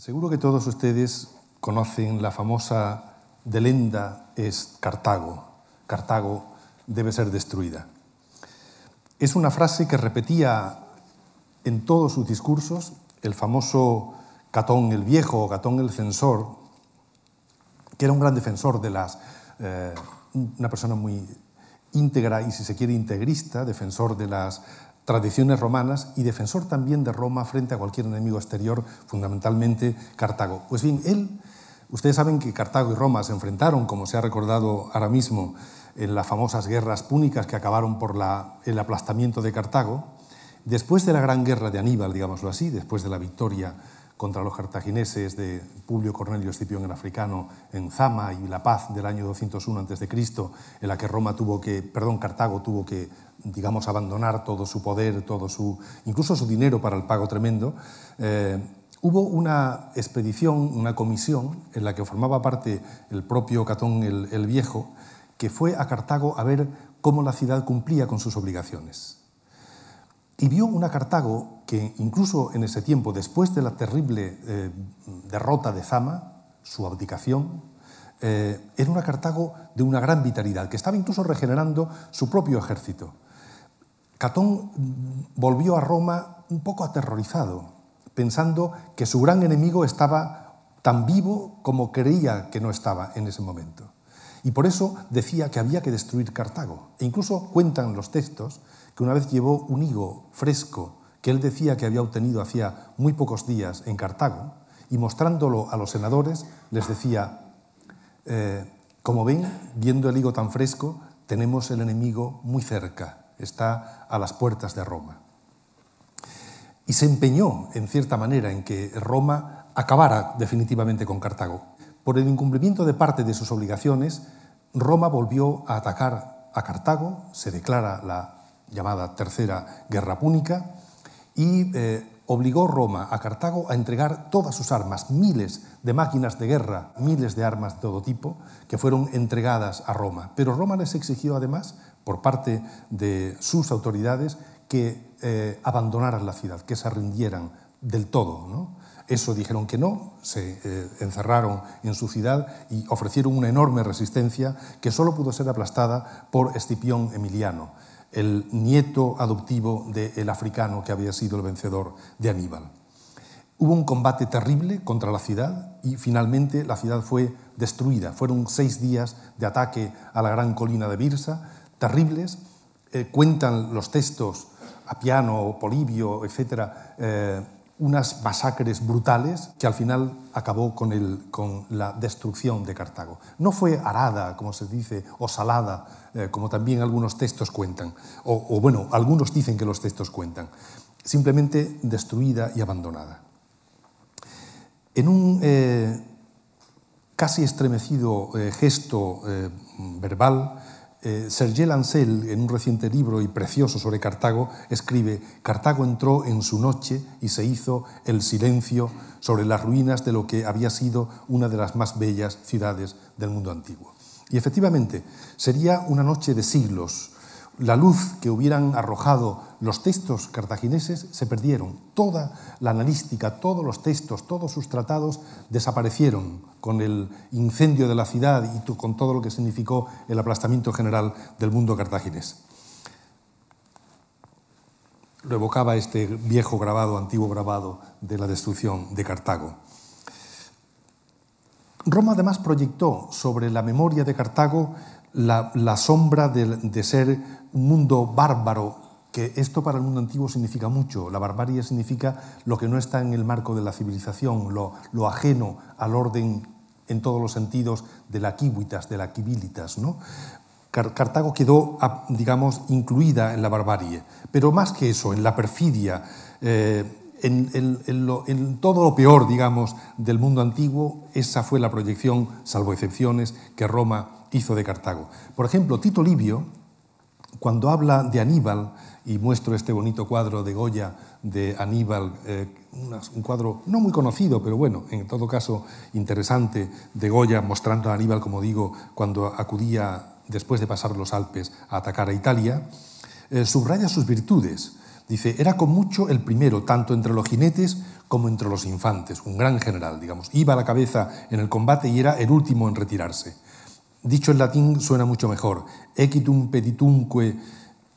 Seguro que todos ustedes conocen la famosa delenda es Cartago. Cartago debe ser destruida. Es una frase que repetía en todos sus discursos el famoso Catón el Viejo o Catón el Censor, que era un gran defensor de las... Eh, una persona muy íntegra y, si se quiere, integrista, defensor de las tradiciones romanas y defensor también de Roma frente a cualquier enemigo exterior, fundamentalmente Cartago. Pues bien, él, ustedes saben que Cartago y Roma se enfrentaron, como se ha recordado ahora mismo, en las famosas guerras púnicas que acabaron por el aplastamiento de Cartago. Después de la gran guerra de Aníbal, digámoslo así, después de la victoria contra los cartagineses de Publio Cornelio Escipión el Africano en Zama y la paz del año 201 a.C., en la que Roma tuvo que, perdón, Cartago tuvo que digamos, abandonar todo su poder, todo su, incluso su dinero para el pago tremendo, eh, hubo una expedición, una comisión, en la que formaba parte el propio Catón el, Viejo, que fue a Cartago a ver cómo la ciudad cumplía con sus obligaciones. Y vio una Cartago que incluso en ese tiempo, después de la terrible eh, derrota de Zama, su abdicación, eh, era una Cartago de una gran vitalidad, que estaba incluso regenerando su propio ejército. Catón volvió a Roma un poco aterrorizado, pensando que su gran enemigo estaba tan vivo como creía que no estaba en ese momento. Y por eso decía que había que destruir Cartago. E incluso cuentan los textos que una vez llevó un higo fresco que él decía que había obtenido hacía muy pocos días en Cartago, y mostrándolo a los senadores les decía, eh, como ven, viendo el higo tan fresco, tenemos el enemigo muy cerca está a las puertas de Roma. Y se empeñó, en cierta manera, en que Roma acabara definitivamente con Cartago. Por el incumplimiento de parte de sus obligaciones, Roma volvió a atacar a Cartago, se declara la llamada Tercera Guerra Púnica, y eh, obligó Roma a Cartago a entregar todas sus armas, miles de máquinas de guerra, miles de armas de todo tipo, que fueron entregadas a Roma. Pero Roma les exigió además por parte de sus autoridades que eh, abandonaran la ciudad, que se rindieran del todo. Eso dijeron que no, se eh, encerraron en su ciudad y ofrecieron una enorme resistencia que solo pudo ser aplastada por Escipión Emiliano, el nieto adoptivo del africano que había sido el vencedor de Aníbal. Hubo un combate terrible contra la ciudad y finalmente la ciudad fue destruida. Fueron seis días de ataque a la gran colina de Birsa, terribles. Eh, cuentan los textos, Apiano, Polibio, etc., eh, unas masacres brutales que al final acabó con, el, con, la destrucción de Cartago. No fue arada, como se dice, o salada, eh, como también algunos textos cuentan, o, bueno, algunos dicen que los textos cuentan, simplemente destruida y abandonada. En un casi estremecido gesto verbal, eh, Lancel, en un reciente libro y precioso sobre Cartago, escribe, Cartago entró en su noche y se hizo el silencio sobre las ruinas de lo que había sido una de las más bellas ciudades del mundo antiguo. Y efectivamente, sería una noche de siglos, la luz que hubieran arrojado los textos cartagineses se perdieron. Toda la analística, todos los textos, todos sus tratados desaparecieron con el incendio de la ciudad y con todo lo que significó el aplastamiento general del mundo cartaginés. Lo evocaba este viejo grabado, antiguo grabado de la destrucción de Cartago. Roma además proyectó sobre la memoria de Cartago la, sombra de, ser un mundo bárbaro, que esto para el mundo antiguo significa mucho. La barbarie significa lo que no está en el marco de la civilización, lo, ajeno al orden en todos los sentidos de la quibitas de la quibilitas ¿no? Cartago quedó, digamos, incluida en la barbarie, pero más que eso, en la perfidia, eh, en, en, todo lo peor, digamos, del mundo antiguo, esa fue la proyección, salvo excepciones, que Roma hizo de Cartago. Por ejemplo, Tito Livio, cuando habla de Aníbal, y muestro este bonito cuadro de Goya de Aníbal, eh, un cuadro no muy conocido, pero bueno, en todo caso interesante, de Goya mostrando a Aníbal, como digo, cuando acudía después de pasar los Alpes a atacar a Italia, eh, subraya sus virtudes. Dice, era con mucho el primero, tanto entre los jinetes como entre los infantes, un gran general, digamos. Iba a la cabeza en el combate y era el último en retirarse. Dicho en latín suena mucho mejor. Equitum petitumque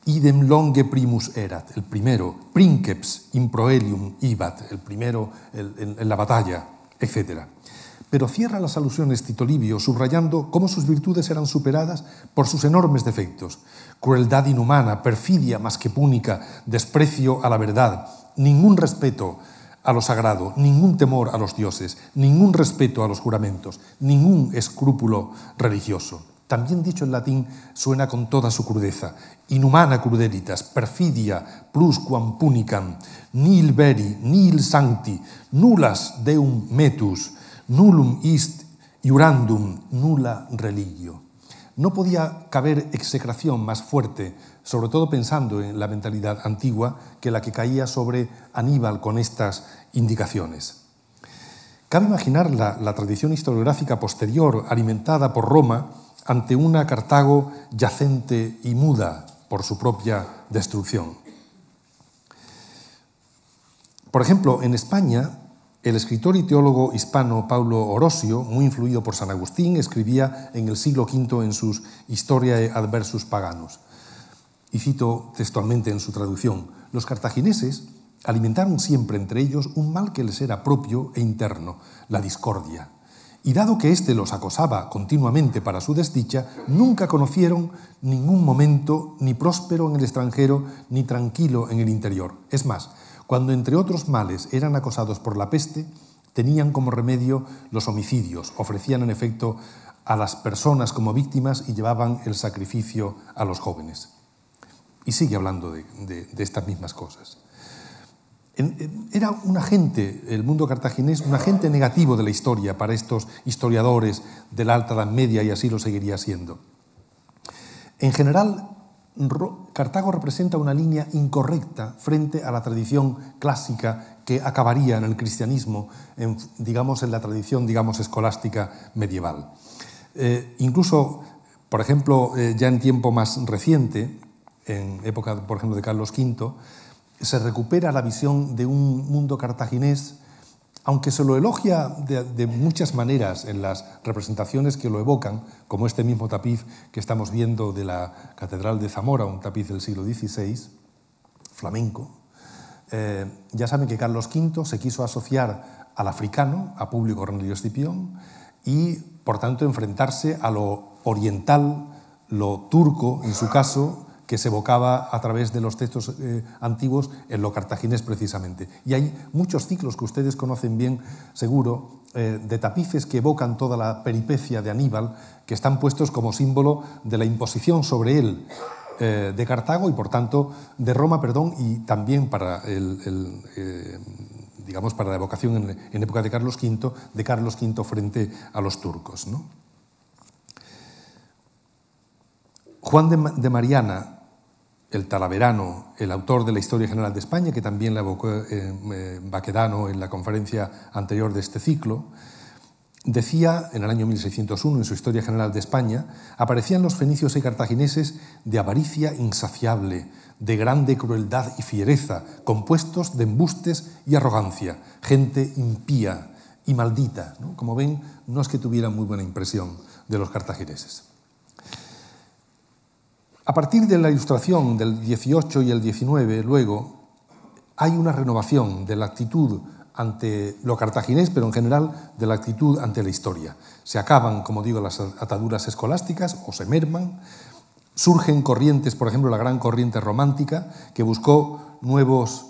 idem longe primus erat, el primero, princeps improelium ibat, el primero en, la batalla, etc. Pero cierra las alusiones Tito Livio subrayando cómo sus virtudes eran superadas por sus enormes defectos. Crueldad inhumana, perfidia más que púnica, desprecio a la verdad, ningún respeto, a lo sagrado, ningún temor a los dioses, ningún respeto a los juramentos, ningún escrúpulo religioso. También dicho en latín suena con toda su crudeza. Inhumana crudelitas, perfidia, plus quam punicam, nil veri, nil sancti, nulas deum metus, nullum ist iurandum, nulla religio. No podía caber execración más fuerte sobre todo pensando en la mentalidad antigua que la que caía sobre Aníbal con estas indicaciones. Cabe imaginar la, tradición historiográfica posterior alimentada por Roma ante una Cartago yacente y muda por su propia destrucción. Por ejemplo, en España, el escritor y teólogo hispano Paulo Orosio, muy influido por San Agustín, escribía en el siglo V en sus Historiae Adversus paganos y cito textualmente en su traducción, los cartagineses alimentaron siempre entre ellos un mal que les era propio e interno, la discordia. Y dado que éste los acosaba continuamente para su desdicha, nunca conocieron ningún momento ni próspero en el extranjero ni tranquilo en el interior. Es más, cuando entre otros males eran acosados por la peste, tenían como remedio los homicidios, ofrecían en efecto a las personas como víctimas y llevaban el sacrificio a los jóvenes. Y sigue hablando de, estas mismas cosas. Era un agente, el mundo cartaginés, un agente negativo de la historia para estos historiadores de la Alta Edad Media y así lo seguiría siendo. En general, Cartago representa una línea incorrecta frente a la tradición clásica que acabaría en el cristianismo, digamos, en la tradición digamos, escolástica medieval. Eh, incluso, por ejemplo, eh, ya en tiempo más reciente, en época, por ejemplo, de Carlos V, se recupera la visión de un mundo cartaginés, aunque se lo elogia de, muchas maneras en las representaciones que lo evocan, como este mismo tapiz que estamos viendo de la Catedral de Zamora, un tapiz del siglo XVI, flamenco. Eh, ya saben que Carlos V se quiso asociar al africano, a Público Cornelio Escipión, y por tanto enfrentarse a lo oriental, lo turco en su caso, que se evocaba a través de los textos eh, antiguos en lo cartaginés precisamente. Y hay muchos ciclos que ustedes conocen bien, seguro, eh, de tapices que evocan toda la peripecia de Aníbal, que están puestos como símbolo de la imposición sobre él eh, de Cartago y, por tanto, de Roma, perdón, y también para el, digamos, para la evocación en, época de Carlos V, de Carlos V frente a los turcos. ¿no? Juan de Mariana, el Talaverano, el autor de la Historia General de España, que también la evocó eh, eh, Baquedano en la conferencia anterior de este ciclo, decía en el año 1601, en su Historia General de España, aparecían los fenicios y cartagineses de avaricia insaciable, de grande crueldad y fiereza, compuestos de embustes y arrogancia, gente impía y maldita. Como ven, no es que tuviera muy buena impresión de los cartagineses. A partir de la ilustración del 18 y el 19, luego, hay una renovación de la actitud ante lo cartaginés, pero en general de la actitud ante la historia. Se acaban, como digo, las ataduras escolásticas o se merman. Surgen corrientes, por ejemplo, la gran corriente romántica, que buscó nuevos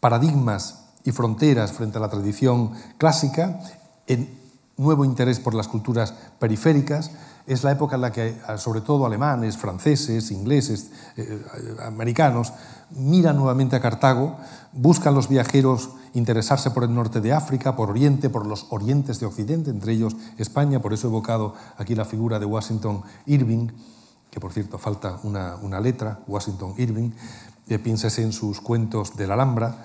paradigmas y fronteras frente a la tradición clásica. En nuevo interés por las culturas periféricas. Es la época en la que, ah, sobre todo, alemanes, franceses, ingleses, eh, eh, americanos, miran nuevamente a Cartago, buscan los viajeros interesarse por el norte de África, por Oriente, por los orientes de Occidente, entre ellos España, por eso he evocado aquí la figura de Washington Irving, que por cierto falta una, letra, Washington Irving, eh, piénsese en sus cuentos de la Alhambra,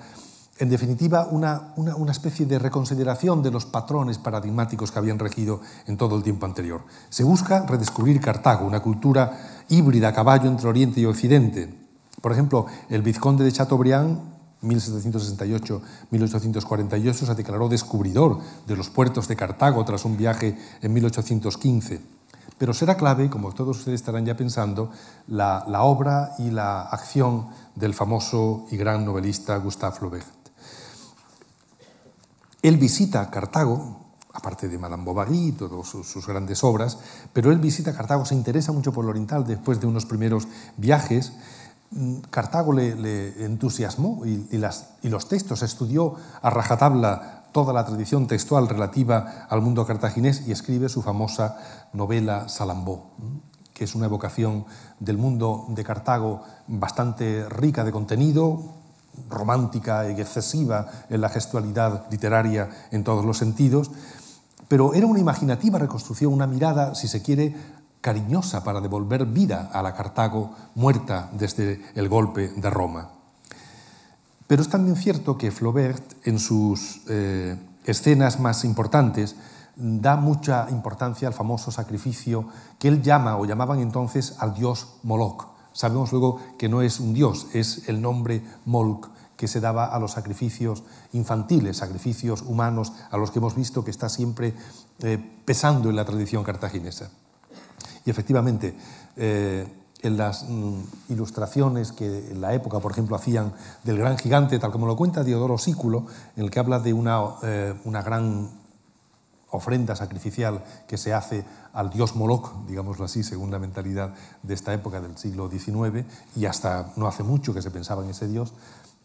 en definitiva, una, especie de reconsideración de los patrones paradigmáticos que habían regido en todo el tiempo anterior. Se busca redescubrir Cartago, una cultura híbrida a caballo entre Oriente y Occidente. Por ejemplo, el vizconde de Chateaubriand, 1768-1848, se declaró descubridor de los puertos de Cartago tras un viaje en 1815. Pero será clave, como todos ustedes estarán ya pensando, la, obra y la acción del famoso y gran novelista Gustave Flaubert. Él visita Cartago, aparte de Madame Bovary y todas sus, grandes obras, pero él visita Cartago, se interesa mucho por lo oriental después de unos primeros viajes. Mm, Cartago le, entusiasmó y, y los textos, estudió a rajatabla toda la tradición textual relativa al mundo cartaginés y escribe su famosa novela Salambó, mm, que es una evocación del mundo de Cartago bastante rica de contenido, romántica y excesiva en la gestualidad literaria en todos los sentidos, pero era una imaginativa reconstrucción, una mirada, si se quiere, cariñosa para devolver vida a la Cartago muerta desde el golpe de Roma. Pero es también cierto que Flaubert, en sus eh, escenas más importantes, da mucha importancia al famoso sacrificio que él llama o llamaban entonces al dios Moloch, Sabemos luego que no es un dios, es el nombre Molk que se daba a los sacrificios infantiles, sacrificios humanos, a los que hemos visto que está siempre eh, pesando en la tradición cartaginesa. Y efectivamente, eh, en las mm, ilustraciones que en la época, por ejemplo, hacían del gran gigante, tal como lo cuenta Diodoro Sículo, en el que habla de eh, una gran ofrenda sacrificial que se hace al dios Moloch, digámoslo así, según la mentalidad de esta época del siglo XIX, y hasta no hace mucho que se pensaba en ese dios,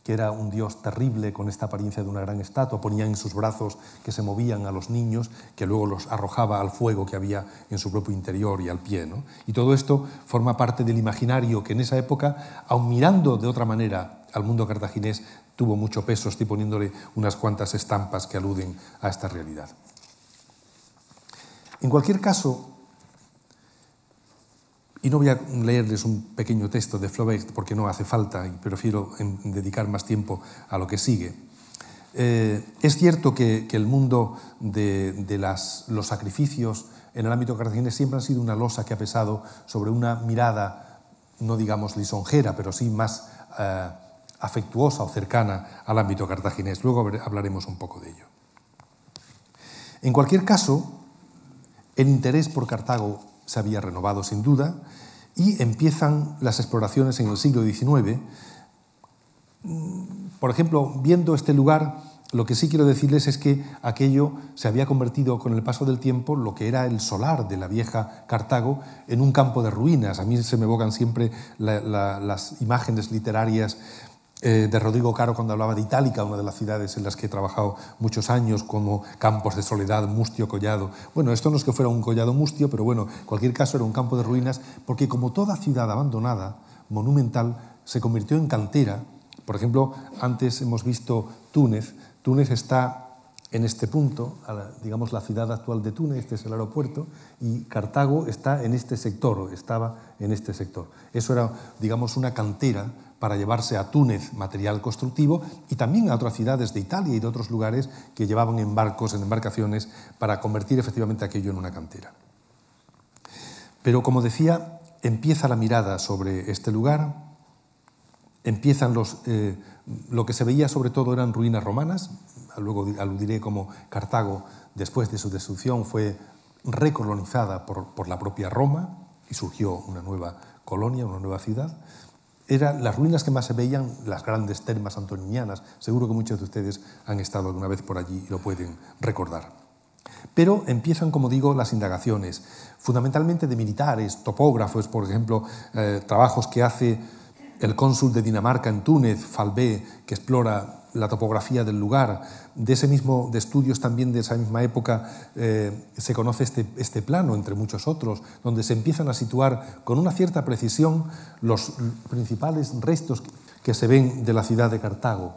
que era un dios terrible con esta apariencia de una gran estatua, ponía en sus brazos que se movían a los niños, que luego los arrojaba al fuego que había en su propio interior y al pie. Y todo esto forma parte del imaginario que en esa época, aun mirando de otra manera al mundo cartaginés, tuvo mucho peso, estoy poniéndole unas cuantas estampas que aluden a esta realidad. En cualquier caso, y no voy a leerles un pequeño texto de Flaubert porque no hace falta y prefiero dedicar más tiempo a lo que sigue. Eh, es cierto que, el mundo de, los sacrificios en el ámbito cartaginés siempre ha sido una losa que ha pesado sobre una mirada, no digamos lisonjera, pero sí más eh, afectuosa o cercana al ámbito cartaginés. Luego hablaremos un poco de ello. En cualquier caso, el interés por Cartago se había renovado sin duda y empiezan las exploraciones en el siglo XIX. Mm, por ejemplo, viendo este lugar, lo que sí quiero decirles es que aquello se había convertido con el paso del tiempo, lo que era el solar de la vieja Cartago, en un campo de ruinas. A mí se me evocan siempre las imágenes literarias eh, de Rodrigo Caro cuando hablaba de Itálica, una de las ciudades en las que he trabajado muchos años, como campos de soledad, mustio, collado. Bueno, esto no es que fuera un collado mustio, pero bueno, en cualquier caso era un campo de ruinas, porque como toda ciudad abandonada, monumental, se convirtió en cantera. Por ejemplo, antes hemos visto Túnez. Túnez está en este punto, digamos la ciudad actual de Túnez, este es el aeropuerto, y Cartago está en este sector, estaba en este sector. Eso era, digamos, una cantera para llevarse a Túnez material constructivo y también a otras ciudades de Italia y de otros lugares que llevaban en barcos, en embarcaciones, para convertir efectivamente aquello en una cantera. Pero como decía, empieza la mirada sobre este lugar, empiezan los, eh, lo que se veía sobre todo eran ruinas romanas, luego aludiré como Cartago después de su destrucción fue recolonizada por, por la propia Roma y surgió una nueva colonia, una nueva ciudad, eran las ruinas que más se veían, las grandes termas antoninianas. Seguro que muchos de ustedes han estado alguna vez por allí y lo pueden recordar. Pero empiezan, como digo, las indagaciones, fundamentalmente de militares, topógrafos, por ejemplo, eh, trabajos que hace el cónsul de Dinamarca en Túnez, Falvé, que explora la topografía del lugar. De ese mismo, de estudios también de esa misma época, eh, se conoce este, este, plano, entre muchos otros, donde se empiezan a situar con una cierta precisión los principales restos que se ven de la ciudad de Cartago.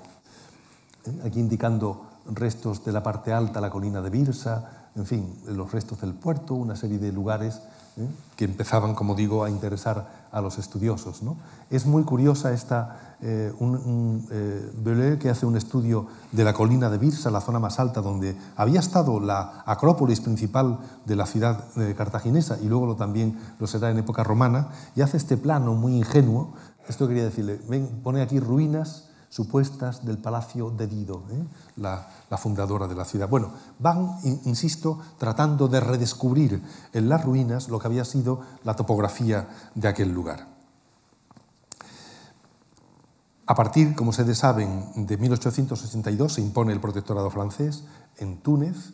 Aquí indicando restos de la parte alta, la colina de Birsa, en fin, los restos del puerto, una serie de lugares eh, que empezaban, como digo, a interesar a los estudiosos. ¿no? Es muy curiosa esta eh, un, un eh, que hace un estudio de la colina de Birsa, la zona más alta donde había estado la acrópolis principal de la ciudad eh, cartaginesa y luego lo, también lo será en época romana, y hace este plano muy ingenuo. Esto quería decirle, pone aquí ruinas supuestas del palacio de Dido, la, la, fundadora de la ciudad. Bueno, van, insisto, tratando de redescubrir en las ruinas lo que había sido la topografía de aquel lugar. A partir, como ustedes saben, de 1862 se impone el protectorado francés en Túnez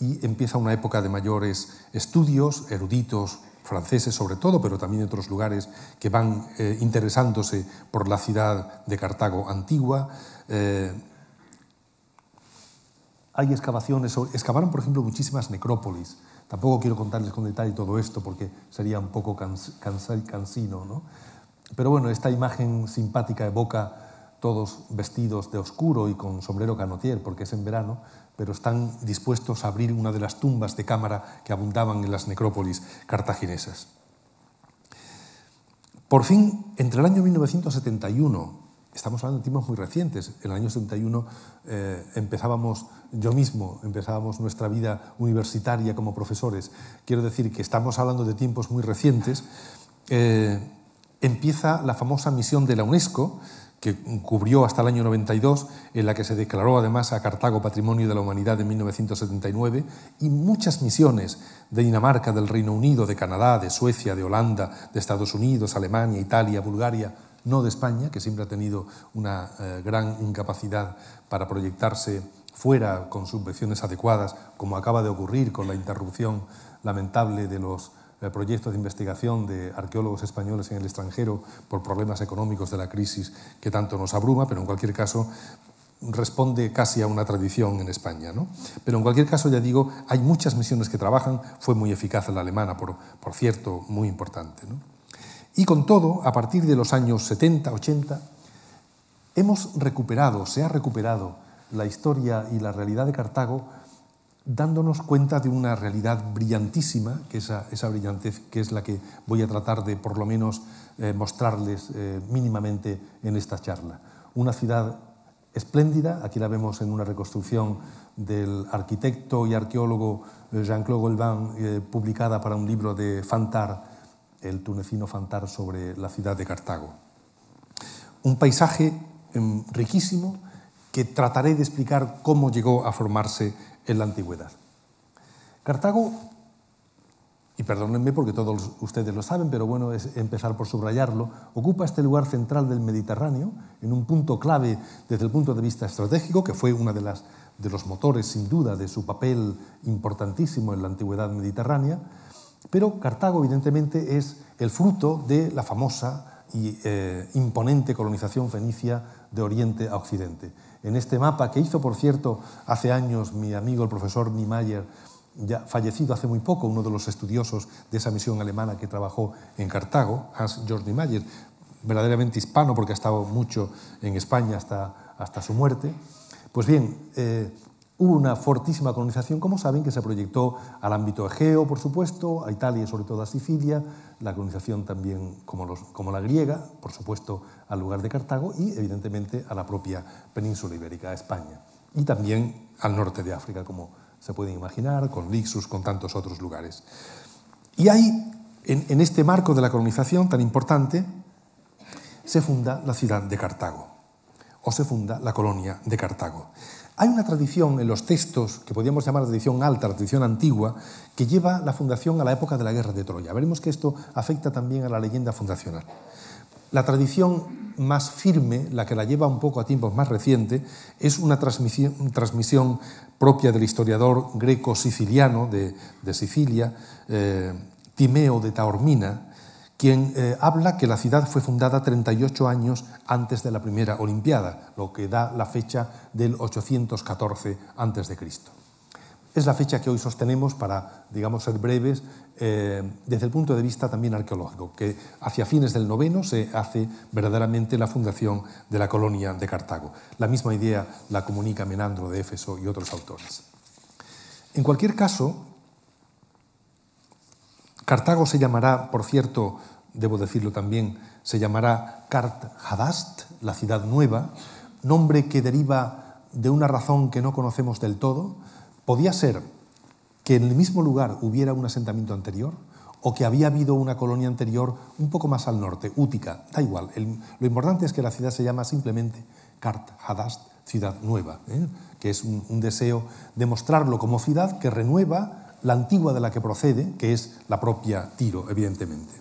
y empieza una época de mayores estudios, eruditos franceses sobre todo, pero también de otros lugares que van eh, interesándose por la ciudad de Cartago antigua. Eh, hay excavaciones, excavaron por ejemplo muchísimas necrópolis. Tampoco quiero contarles con detalle todo esto porque sería un poco cansino, ¿no? Pero bueno, esta imagen simpática evoca todos vestidos de oscuro y con sombrero canotier, porque es en verano, pero están dispuestos a abrir una de las tumbas de cámara que abundaban en las necrópolis cartaginesas. Por fin, entre el año 1971, estamos hablando de tiempos muy recientes, en el año 71 eh, empezábamos, yo mismo, empezábamos nuestra vida universitaria como profesores, quiero decir que estamos hablando de tiempos muy recientes, eh, empieza la famosa misión de la UNESCO, que cubrió hasta el año 92, en la que se declaró además a Cartago Patrimonio de la Humanidad en 1979, y muchas misiones de Dinamarca, del Reino Unido, de Canadá, de Suecia, de Holanda, de Estados Unidos, Alemania, Italia, Bulgaria, no de España, que siempre ha tenido una eh, gran incapacidad para proyectarse fuera con subvenciones adecuadas, como acaba de ocurrir con la interrupción lamentable de los proyectos de investigación de arqueólogos españoles en el extranjero por problemas económicos de la crisis que tanto nos abruma, pero en cualquier caso responde casi a una tradición en España. ¿no? Pero en cualquier caso, ya digo, hay muchas misiones que trabajan, fue muy eficaz la alemana, por, por cierto, muy importante. ¿no? Y con todo, a partir de los años 70, 80, hemos recuperado, se ha recuperado la historia y la realidad de Cartago dándonos cuenta de una realidad brillantísima, que esa, brillantez que es la que voy a tratar de por lo menos eh, mostrarles eh, mínimamente en esta charla. Una ciudad espléndida, aquí la vemos en una reconstrucción del arquitecto y arqueólogo eh, Jean-Claude Golvin, publicada para un libro de Fantar, el tunecino Fantar sobre la ciudad de Cartago. Un paisaje em, riquísimo que trataré de explicar cómo llegó a formarse en la antigüedad. Cartago, y perdónenme porque todos ustedes lo saben, pero bueno, es empezar por subrayarlo, ocupa este lugar central del Mediterráneo, en un punto clave desde el punto de vista estratégico, que fue uno de, los motores, sin duda, de su papel importantísimo en la antigüedad mediterránea, pero Cartago, evidentemente, es el fruto de la famosa y eh, imponente colonización fenicia de Oriente a Occidente en este mapa que hizo, por cierto, hace años mi amigo el profesor Niemeyer, ya fallecido hace muy poco, uno de los estudiosos de esa misión alemana que trabajó en Cartago, Hans-Georg Niemeyer, verdaderamente hispano porque ha estado mucho en España hasta, hasta su muerte. Pues bien, eh, Hubo una fortísima colonización, como saben, que se proyectó al ámbito egeo, por supuesto, a Italia y sobre todo a Sicilia, la colonización también como, la griega, por supuesto, al lugar de Cartago y, evidentemente, a la propia península ibérica, a España. Y también al norte de África, como se pueden imaginar, con Lixus, con tantos otros lugares. Y ahí, en este marco de la colonización tan importante, se funda la ciudad de Cartago, o se funda la colonia de Cartago. Hay una tradición en los textos, que podríamos llamar tradición alta, tradición antigua, que lleva la fundación a la época de la guerra de Troya. Veremos que esto afecta también a la leyenda fundacional. La tradición más firme, la que la lleva un poco a tiempos más recientes, es una transmisión, propia del historiador greco-siciliano de, Sicilia, eh, Timeo de Taormina, quien eh, habla que la ciudad fue fundada 38 años antes de la primera Olimpiada, lo que da la fecha del 814 a.C. Es la fecha que hoy sostenemos para, digamos, ser breves, eh, desde el punto de vista también arqueológico, que hacia fines del noveno se hace verdaderamente la fundación de la colonia de Cartago. La misma idea la comunica Menandro de Éfeso y otros autores. En cualquier caso, Cartago se llamará, por cierto, debo decirlo también, se llamará Hadast, la ciudad nueva, nombre que deriva de una razón que no conocemos del todo. Podía ser que en el mismo lugar hubiera un asentamiento anterior o que había habido una colonia anterior un poco más al norte, Útica, da igual. lo importante es que la ciudad se llama simplemente Hadast, ciudad nueva, ¿eh? que es un, un deseo de mostrarlo como ciudad que renueva la antigua de la que procede, que es la propia Tiro, evidentemente.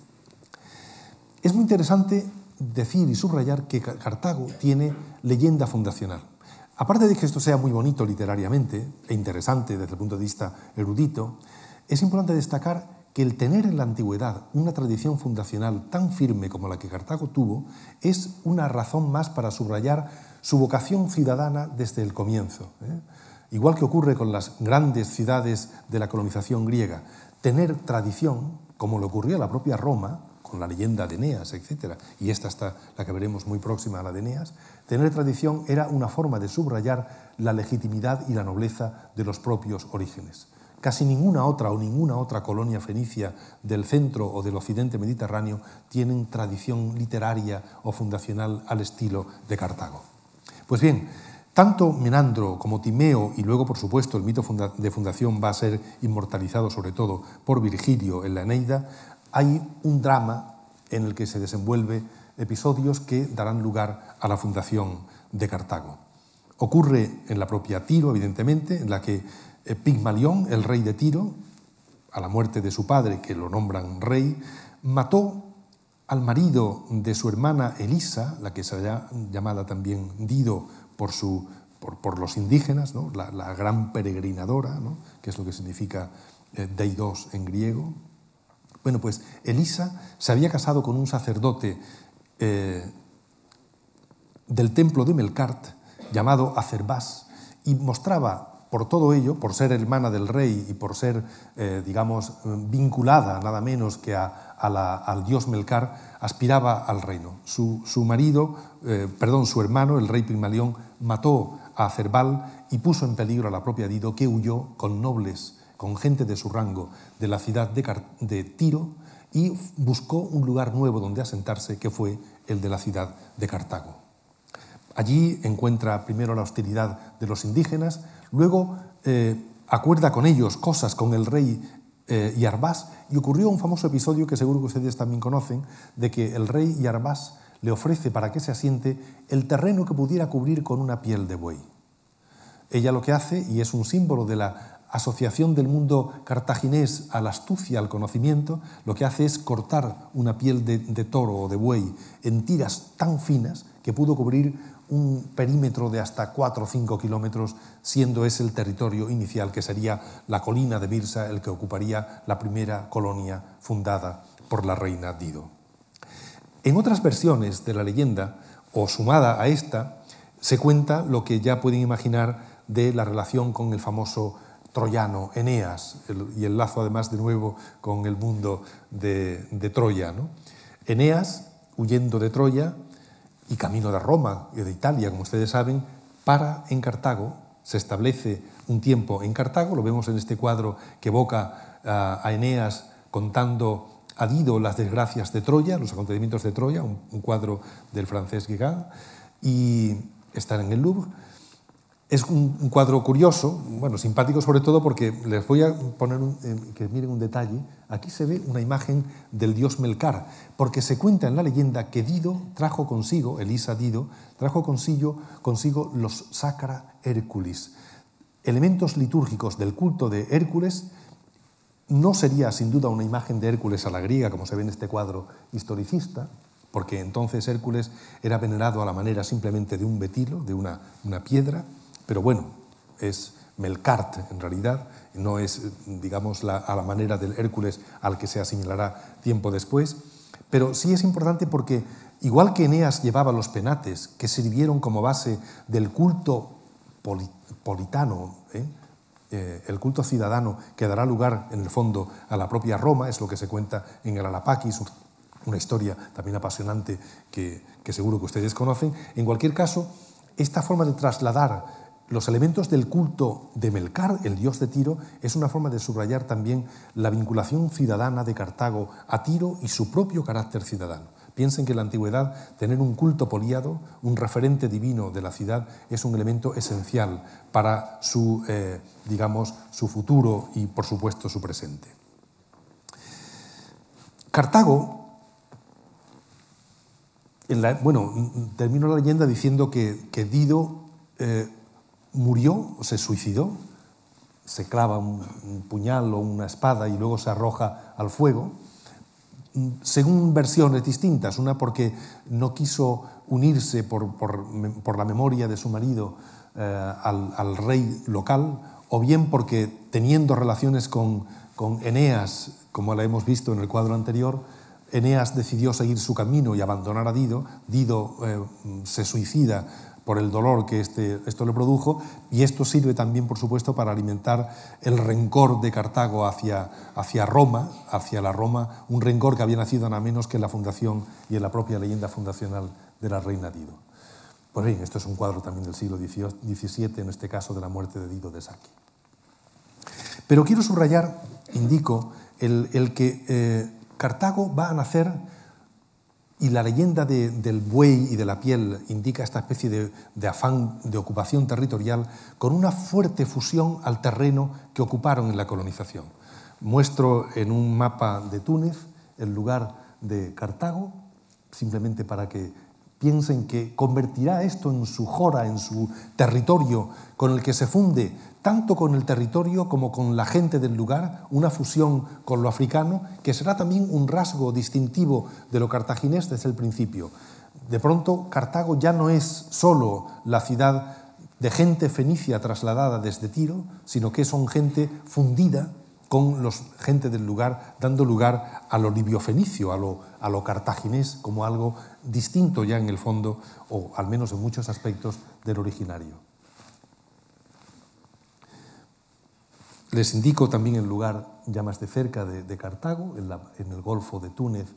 Es muy interesante decir y subrayar que Cartago tiene leyenda fundacional. Aparte de que esto sea muy bonito literariamente e interesante desde el punto de vista erudito, es importante destacar que el tener en la antigüedad una tradición fundacional tan firme como la que Cartago tuvo es una razón más para subrayar su vocación ciudadana desde el comienzo. ¿eh? igual que ocurre con las grandes ciudades de la colonización griega, tener tradición, como le ocurrió a la propia Roma, con la leyenda de Eneas, etc., y esta está la que veremos muy próxima a la de Eneas, tener tradición era una forma de subrayar la legitimidad y la nobleza de los propios orígenes. Casi ninguna otra o ninguna otra colonia fenicia del centro o del occidente mediterráneo tienen tradición literaria o fundacional al estilo de Cartago. Pues bien, tanto Menandro como Timeo y luego, por supuesto, el mito de fundación va a ser inmortalizado sobre todo por Virgilio en la Eneida, hay un drama en el que se desenvuelve episodios que darán lugar a la fundación de Cartago. Ocurre en la propia Tiro, evidentemente, en la que eh, Pigmalión, el rey de Tiro, a la muerte de su padre, que lo nombran rey, mató al marido de su hermana Elisa, la que será llamada también Dido, por, su, por, los indígenas, ¿no? la, gran peregrinadora, que es lo que significa eh, Deidos en griego. Bueno, pues Elisa se había casado con un sacerdote eh, del templo de Melkart llamado Acerbás y mostraba por todo ello, por ser hermana del rey y por ser, eh, digamos, vinculada nada menos que al dios Melcar, aspiraba al reino. Su, marido, eh, perdón, su hermano, el rey Primalión, mató a Cerval y puso en peligro a la propia Dido, que huyó con nobles, con gente de su rango, de la ciudad de, de Tiro y buscó un lugar nuevo donde asentarse, que fue el de la ciudad de Cartago. Allí encuentra primero la hostilidad de los indígenas, Luego eh, acuerda con ellos cosas con el rey eh, Yarbás y ocurrió un famoso episodio que seguro que ustedes también conocen, de que el rey Yarbás le ofrece para que se asiente el terreno que pudiera cubrir con una piel de buey. Ella lo que hace, y es un símbolo de la asociación del mundo cartaginés a la astucia, al conocimiento, lo que hace es cortar una piel de, de toro o de buey en tiras tan finas que pudo cubrir un perímetro de hasta 4 o 5 kilómetros, siendo ese el territorio inicial que sería la colina de Birsa, el que ocuparía la primera colonia fundada por la reina Dido. En otras versiones de la leyenda, o sumada a esta, se cuenta lo que ya pueden imaginar de la relación con el famoso troyano Eneas, y el lazo además de nuevo con el mundo de, Troya. Eneas, huyendo de Troya, y camino de Roma y de Italia, como ustedes saben, para en Cartago, se establece un tiempo en Cartago, lo vemos en este cuadro que evoca a Eneas contando a Dido las desgracias de Troya, los acontecimientos de Troya, un, cuadro del francés guigand y están en el Louvre. Es un cuadro curioso, bueno, simpático sobre todo porque les voy a poner un, eh, que miren un detalle. Aquí se ve una imagen del dios Melcar, porque se cuenta en la leyenda que Dido trajo consigo, Elisa Dido, trajo consigo, consigo los Sacra Hércules, elementos litúrgicos del culto de Hércules. No sería sin duda una imagen de Hércules a la griega, como se ve en este cuadro historicista, porque entonces Hércules era venerado a la manera simplemente de un betilo, de una, una piedra pero bueno, es Melkart en realidad, no es, digamos, a la manera del Hércules al que se asimilará tiempo después. Pero sí es importante porque, igual que Eneas llevaba los penates, que sirvieron como base del culto politano, ¿eh? Eh, el culto ciudadano que dará lugar, en el fondo, a la propia Roma, es lo que se cuenta en el Alapaquis, una historia también apasionante que, que seguro que ustedes conocen. En cualquier caso, esta forma de trasladar los elementos del culto de Melcar, el dios de Tiro, es una forma de subrayar también la vinculación ciudadana de Cartago a Tiro y su propio carácter ciudadano. Piensen que en la antigüedad tener un culto poliado, un referente divino de la ciudad, es un elemento esencial para su, eh, digamos, su futuro y, por supuesto, su presente. Cartago bueno, termino la leyenda diciendo que, Dido eh, murió, se suicidó, se clava un, puñal o una espada y luego se arroja al fuego, mm, según versiones distintas, una porque no quiso unirse por, la memoria de su marido eh, al, rey local, o bien porque teniendo relaciones con, Eneas, como la hemos visto en el cuadro anterior, Eneas decidió seguir su camino y abandonar a Dido, Dido eh, se suicida por el dolor que este, esto le produjo, y esto sirve también, por supuesto, para alimentar el rencor de Cartago hacia, hacia Roma, hacia la Roma, un rencor que había nacido nada menos que en la fundación y en la propia leyenda fundacional de la reina Dido. Pues bien, esto es un cuadro también del siglo XVII, en este caso de la muerte de Dido de Saki. Pero quiero subrayar, indico, el, que eh, Cartago va a nacer y la leyenda del buey y de la piel indica esta especie de, de, afán de ocupación territorial con una fuerte fusión al terreno que ocuparon en la colonización. Muestro en un mapa de Túnez el lugar de Cartago, simplemente para que piensen que convertirá esto en su jora, en su territorio con el que se funde tanto con el territorio como con la gente del lugar, una fusión con lo africano, que será también un rasgo distintivo de lo cartaginés desde el principio. De pronto, Cartago ya no es solo la ciudad de gente fenicia trasladada desde Tiro, sino que son gente fundida con los gente del lugar, dando lugar a lo libiofenicio, a lo, a lo cartaginés, como algo distinto ya en el fondo, o al menos en muchos aspectos, del originario. Les indico también el lugar ya más de cerca de, Cartago, en, en, el Golfo de Túnez.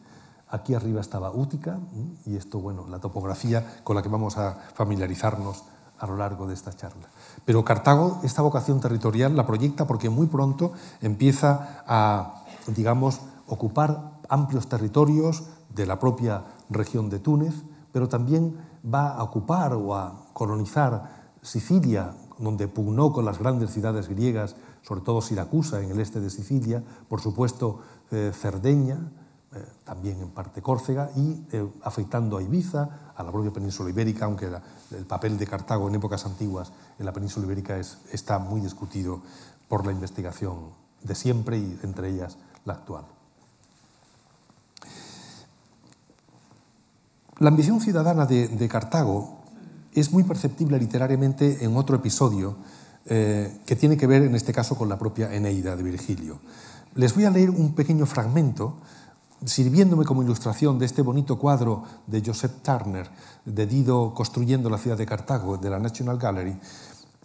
Aquí arriba estaba Útica y esto, bueno, la topografía con la que vamos a familiarizarnos a lo largo de esta charla. Pero Cartago, esta vocación territorial, la proyecta porque muy pronto empieza a, digamos, ocupar amplios territorios de la propia región de Túnez, pero también va a ocupar o a colonizar Sicilia, donde pugnó con las grandes ciudades griegas sobre todo Siracusa en el este de Sicilia, por supuesto eh, Cerdeña, eh, también en parte Córcega, y eh, afectando a Ibiza, a la propia península ibérica, aunque el papel de Cartago en épocas antiguas en la península ibérica está muy discutido por la investigación de siempre y entre ellas la actual. La ambición ciudadana de Cartago es muy perceptible literariamente en otro episodio eh, que tiene que ver en este caso con la propia Eneida de Virgilio. Les voy a leer un pequeño fragmento sirviéndome como ilustración de este bonito cuadro de Joseph Turner, de Dido construyendo la ciudad de Cartago, de la National Gallery,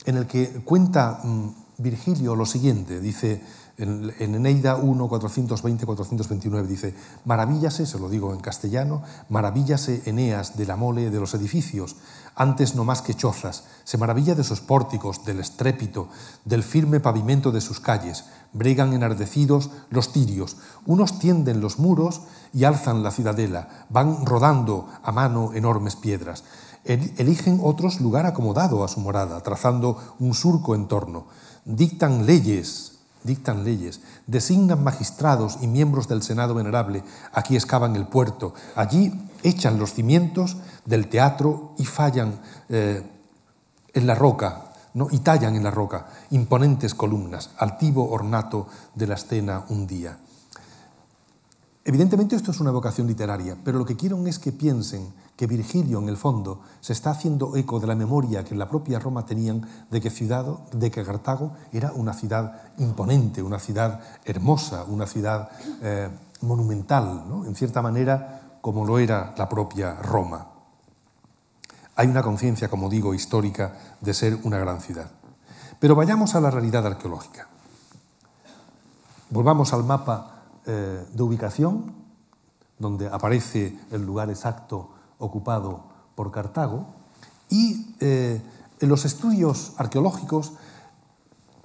en el que cuenta mm, Virgilio lo siguiente, dice, en, Eneida 1, 420, 429 dice, maravíllase, se lo digo en castellano, maravíllase Eneas de la mole de los edificios, antes no más que chozas, se maravilla de sus pórticos, del estrépito, del firme pavimento de sus calles, bregan enardecidos los tirios, unos tienden los muros y alzan la ciudadela, van rodando a mano enormes piedras, eligen otros lugar acomodado a su morada, trazando un surco en torno, dictan leyes, dictan leyes, designan magistrados y miembros del Senado Venerable, aquí excavan el puerto, allí echan los cimientos del teatro y fallan eh, en la roca, ¿no? y tallan en la roca imponentes columnas, altivo ornato de la escena un día. Evidentemente esto es una vocación literaria, pero lo que quiero es que piensen que Virgilio, en el fondo, se está haciendo eco de la memoria que en la propia Roma tenían de que, ciudad, de que Cartago era una ciudad imponente, una ciudad hermosa, una ciudad eh, monumental, en cierta manera como lo era la propia Roma. Hay una conciencia, como digo, histórica de ser una gran ciudad. Pero vayamos a la realidad arqueológica. Volvamos al mapa eh, de ubicación, donde aparece el lugar exacto ocupado por Cartago, y eh, los estudios arqueológicos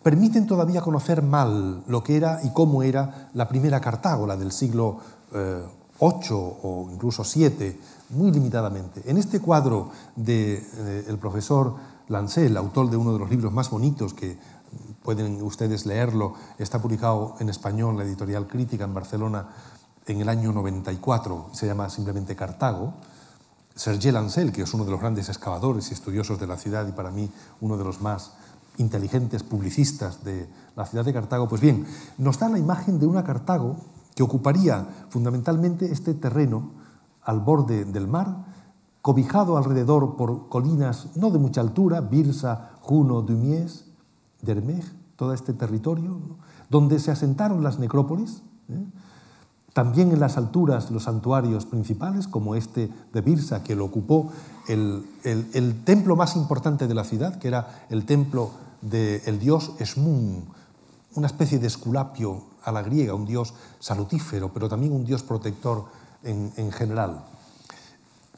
permiten todavía conocer mal lo que era y cómo era la primera Cartago, la del siglo VIII eh, o incluso VII, muy limitadamente. En este cuadro del de, eh, profesor Lancel, autor de uno de los libros más bonitos que pueden ustedes leerlo, está publicado en español la editorial Crítica en Barcelona en el año 94, se llama simplemente Cartago, Serge Lancel, que es uno de los grandes excavadores y estudiosos de la ciudad y para mí uno de los más inteligentes publicistas de la ciudad de Cartago, pues bien, nos da la imagen de una Cartago que ocuparía fundamentalmente este terreno al borde del mar, cobijado alrededor por colinas no de mucha altura, Birsa, Juno, Dumies, Dermej, todo este territorio, donde se asentaron las necrópolis. ¿eh? También en las alturas los santuarios principales, como este de Birsa, que lo ocupó el, templo más importante de la ciudad, que era el templo del dios Esmun, una especie de esculapio a la griega, un dios salutífero, pero también un dios protector en, general.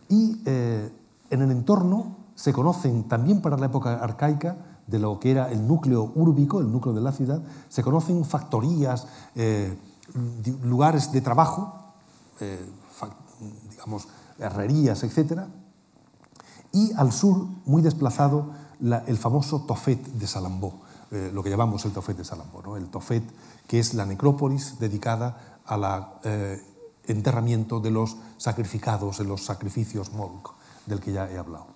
Y eh, en el entorno se conocen, también para la época arcaica, de lo que era el núcleo úrbico, el núcleo de la ciudad, se conocen factorías. Eh, lugares de trabajo, eh, digamos, herrerías, etc. Y al sur, muy desplazado, el famoso Tofet de Salambó, eh, lo que llamamos el Tofet de Salambó, el Tofet que es la necrópolis dedicada al eh, enterramiento de los sacrificados, de los sacrificios molk, del que ya he hablado.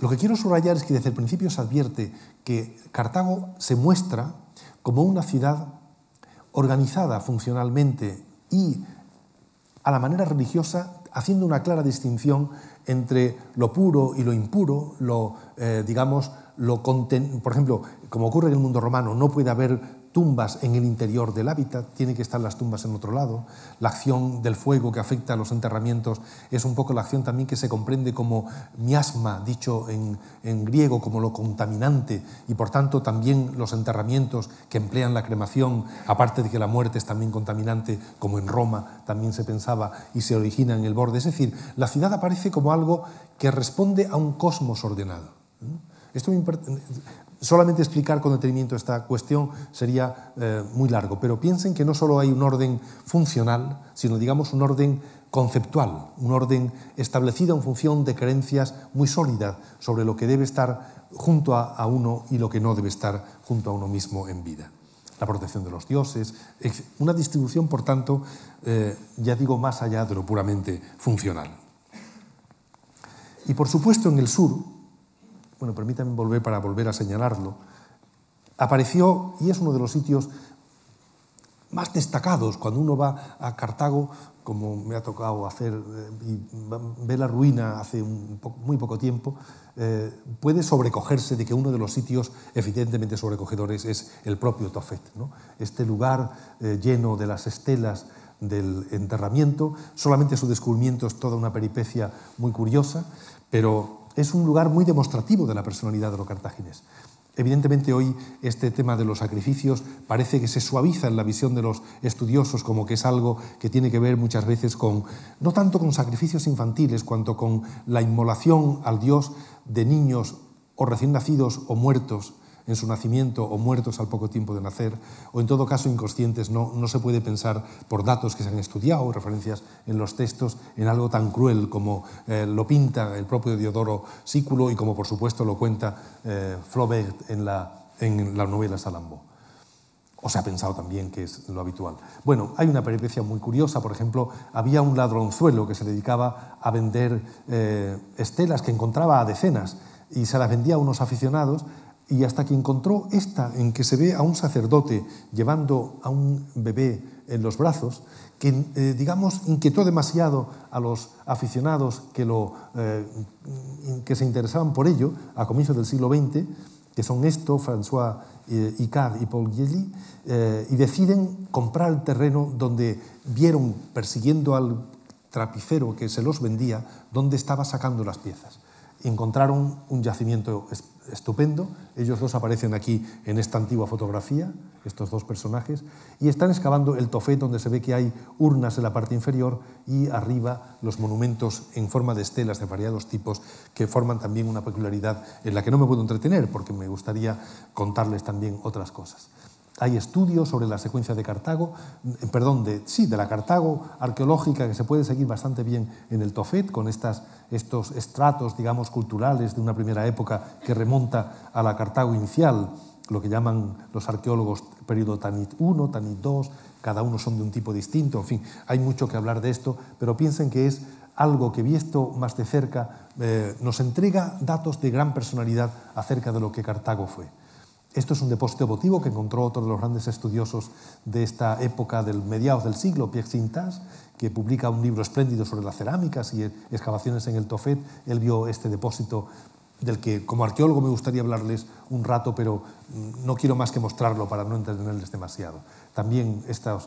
Lo que quiero subrayar es que desde el principio se advierte que Cartago se muestra como una ciudad organizada funcionalmente y a la manera religiosa, haciendo una clara distinción entre lo puro y lo impuro, lo, eh, digamos, lo por ejemplo, como ocurre en el mundo romano, no puede haber tumbas en el interior del hábitat, tienen que estar las tumbas en otro lado. La acción del fuego que afecta a los enterramientos es un poco la acción también que se comprende como miasma, dicho en, griego, como lo contaminante, y por tanto también los enterramientos que emplean la cremación, aparte de que la muerte es también contaminante, como en Roma también se pensaba y se origina en el borde. Es decir, la ciudad aparece como algo que responde a un cosmos ordenado. ¿eh? Esto me Solamente explicar con detenimiento esta cuestión sería eh, muy largo, pero piensen que no solo hay un orden funcional, sino digamos un orden conceptual, un orden establecido en función de creencias muy sólidas sobre lo que debe estar junto a, uno y lo que no debe estar junto a uno mismo en vida. La protección de los dioses, una distribución, por tanto, eh, ya digo, más allá de lo puramente funcional. Y por supuesto en el sur, bueno, permítanme volver para volver a señalarlo, apareció y es uno de los sitios más destacados cuando uno va a Cartago, como me ha tocado hacer eh, y ver la ruina hace muy poco tiempo, eh, puede sobrecogerse de que uno de los sitios evidentemente sobrecogedores es el propio Tofet. Este lugar eh, lleno de las estelas del enterramiento, solamente su descubrimiento es toda una peripecia muy curiosa, pero es un lugar muy demostrativo de la personalidad de los cartagineses. Evidentemente hoy este tema de los sacrificios parece que se suaviza en la visión de los estudiosos como que es algo que tiene que ver muchas veces con, no tanto con sacrificios infantiles, cuanto con la inmolación al Dios de niños o recién nacidos o muertos en su nacimiento o muertos al poco tiempo de nacer, o en todo caso inconscientes, no, no se puede pensar por datos que se han estudiado, referencias en los textos, en algo tan cruel como eh, lo pinta el propio Diodoro Sículo y como por supuesto lo cuenta eh, Flaubert en la, en la novela Salambo o se ha pensado también que es lo habitual. Bueno, hay una peripecia muy curiosa, por ejemplo, había un ladronzuelo que se dedicaba a vender eh, estelas que encontraba a decenas y se las vendía a unos aficionados y hasta que encontró esta en que se ve a un sacerdote llevando a un bebé en los brazos, que, eh, digamos, inquietó demasiado a los aficionados que, lo, eh, que se interesaban por ello a comienzos del siglo XX, que son esto, François eh, y Paul Guilly, eh, y deciden comprar el terreno donde vieron, persiguiendo al trapicero que se los vendía, donde estaba sacando las piezas. Encontraron un yacimiento estupendo. Ellos dos aparecen aquí en esta antigua fotografía, estos dos personajes, y están excavando el tofé donde se ve que hay urnas en la parte inferior y arriba los monumentos en forma de estelas de variados tipos que forman también una peculiaridad en la que no me puedo entretener porque me gustaría contarles también otras cosas. Hay estudios sobre la secuencia de Cartago, eh, perdón, de, sí, de la Cartago arqueológica que se puede seguir bastante bien en el Tofet con estos estratos, digamos, culturales de una primera época que remonta a la Cartago inicial, lo que llaman los arqueólogos periodo Tanit I, Tanit II, cada uno son de un tipo distinto, en fin, hay mucho que hablar de esto, pero piensen que es algo que visto más de cerca eh, nos entrega datos de gran personalidad acerca de lo que Cartago fue. Esto es un depósito votivo que encontró otro de los grandes estudiosos de esta época del mediados del siglo, Pierre Cintas, que publica un libro espléndido sobre las cerámicas y excavaciones en el Tofet. Él vio este depósito del que como arqueólogo me gustaría hablarles un rato, pero mm, no quiero más que mostrarlo para no entretenerles demasiado. También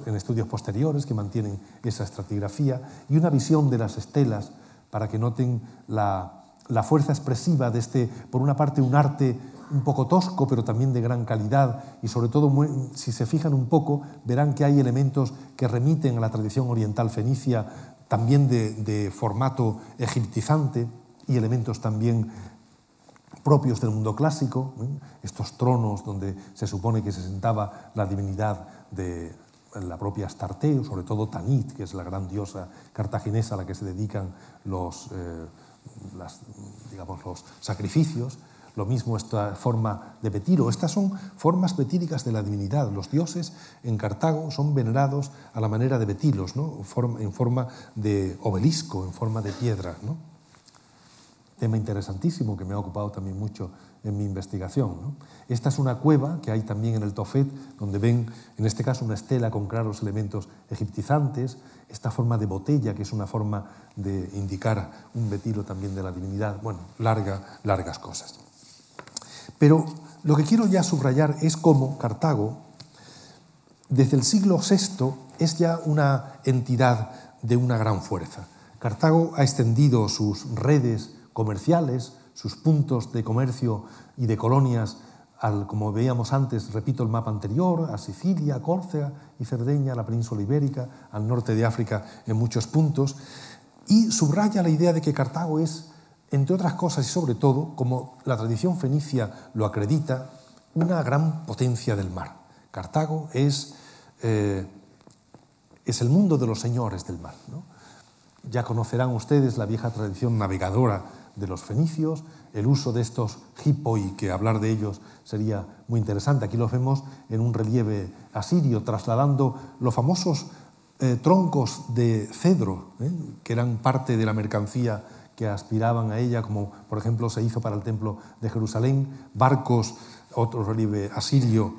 en estudios posteriores que mantienen esa estratigrafía y una visión de las estelas para que noten la fuerza expresiva de este, por una parte, un arte un poco tosco, pero también de gran calidad, y sobre todo, si se fijan un poco, verán que hay elementos que remiten a la tradición oriental fenicia, también de, formato egiptizante, y elementos también propios del mundo clásico, ¿eh? estos tronos donde se supone que se sentaba la divinidad de la propia Astarte, sobre todo Tanit, que es la gran diosa cartaginesa a la que se dedican los, eh, digamos, los sacrificios, lo mismo esta forma de betilo. Estas son formas betídicas de la divinidad. Los dioses en Cartago son venerados a la manera de Betilos, en forma de obelisco, en forma de piedra. Tema interesantísimo que me ha ocupado también mucho en mi investigación. Esta es una cueva que hay también en el Tofet, donde ven, en este caso, una estela con claros elementos egiptizantes, esta forma de botella, que es una forma de indicar un betilo también de la divinidad, bueno, largas cosas. Pero lo que quiero ya subrayar es cómo Cartago, desde el siglo VI, es ya una entidad de una gran fuerza. Cartago ha extendido sus redes comerciales, sus puntos de comercio y de colonias, al, como veíamos antes, repito el mapa anterior, a Sicilia, Córcega y Cerdeña, la península ibérica, al norte de África en muchos puntos, y subraya la idea de que Cartago es entre otras cosas y sobre todo, como la tradición fenicia lo acredita, una gran potencia del mar. Cartago es, eh, es el mundo de los señores del mar. Ya conocerán ustedes la vieja tradición navegadora de los fenicios, el uso de estos hipoi, que hablar de ellos sería muy interesante. Aquí los vemos en un relieve asirio, trasladando los famosos eh, troncos de cedro, ¿eh? que eran parte de la mercancía que aspiraban a ella, como por ejemplo se hizo para el templo de Jerusalén, barcos, otro relieve asirio,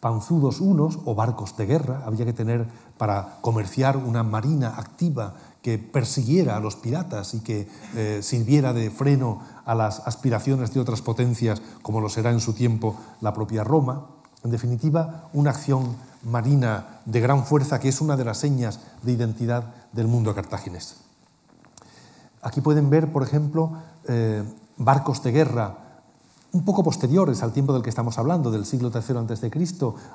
panzudos unos o barcos de guerra, había que tener para comerciar una marina activa que persiguiera a los piratas y que eh, sirviera de freno a las aspiraciones de otras potencias, como lo será en su tiempo la propia Roma. En definitiva, una acción marina de gran fuerza que es una de las señas de identidad del mundo cartaginés. Aquí pueden ver, por ejemplo, eh, barcos de guerra un poco posteriores al tiempo del que estamos hablando, del siglo III a.C.,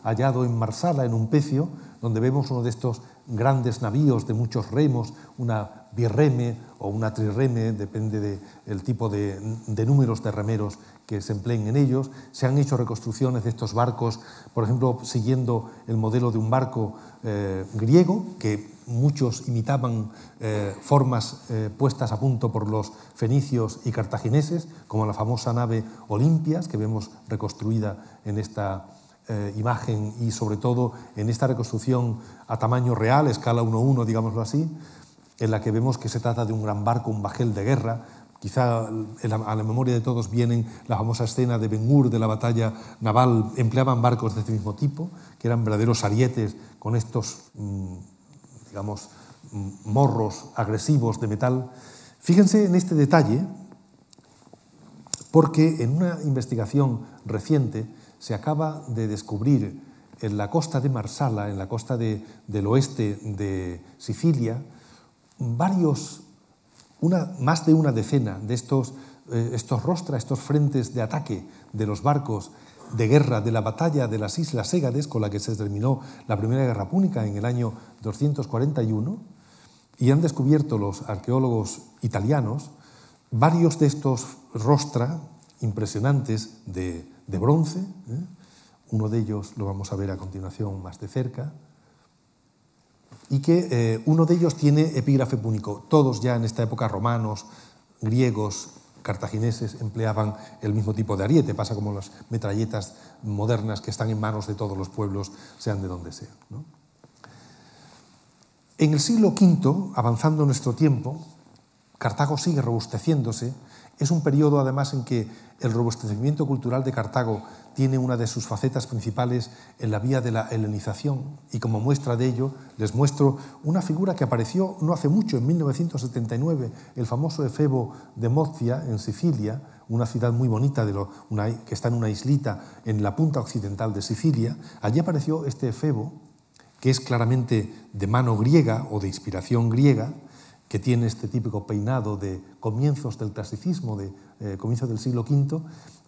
hallado en Marsala, en un pecio, donde vemos uno de estos grandes navíos de muchos remos, una birreme o una trireme, depende del tipo de, números de remeros que se empleen en ellos. Se han hecho reconstrucciones de estos barcos, por ejemplo, siguiendo el modelo de un barco eh, griego, que muchos imitaban eh, formas eh, puestas a punto por los fenicios y cartagineses, como la famosa nave Olimpias, que vemos reconstruida en esta imagen y sobre todo en esta reconstrucción a tamaño real, escala 1-1, digámoslo así, en la que vemos que se trata de un gran barco, un bajel de guerra. Quizá a la memoria de todos vienen la famosa escena de Ben Hur de la batalla naval. Empleaban barcos de este mismo tipo, que eran verdaderos arietes con estos, mm, digamos, mm, morros agresivos de metal. Fíjense en este detalle, porque en una investigación reciente se acaba de descubrir en la costa de Marsala, en la costa del oeste de Sicilia, varios, más de una decena de estos, rostra, eh, estos rostras, estos frentes de ataque de los barcos de guerra de la batalla de las Islas Ségades, con la que se terminó la Primera Guerra Púnica en el año 241, y han descubierto los arqueólogos italianos varios de estos rostra impresionantes de, bronce, ¿eh? uno de ellos lo vamos a ver a continuación más de cerca, y que eh, uno de ellos tiene epígrafe púnico. Todos ya en esta época romanos, griegos, cartagineses empleaban el mismo tipo de ariete, pasa como las metralletas modernas que están en manos de todos los pueblos, sean de donde sean. En el siglo V, avanzando nuestro tiempo, Cartago sigue robusteciéndose es un periodo, además, en que el robustecimiento cultural de Cartago tiene una de sus facetas principales en la vía de la helenización y como muestra de ello les muestro una figura que apareció no hace mucho, en 1979, el famoso efebo de Mozia en Sicilia, una ciudad muy bonita que está en una islita en la punta occidental de Sicilia. Allí apareció este efebo, que es claramente de mano griega o de inspiración griega, que tiene este típico peinado de comienzos del clasicismo, de eh, comienzos del siglo V,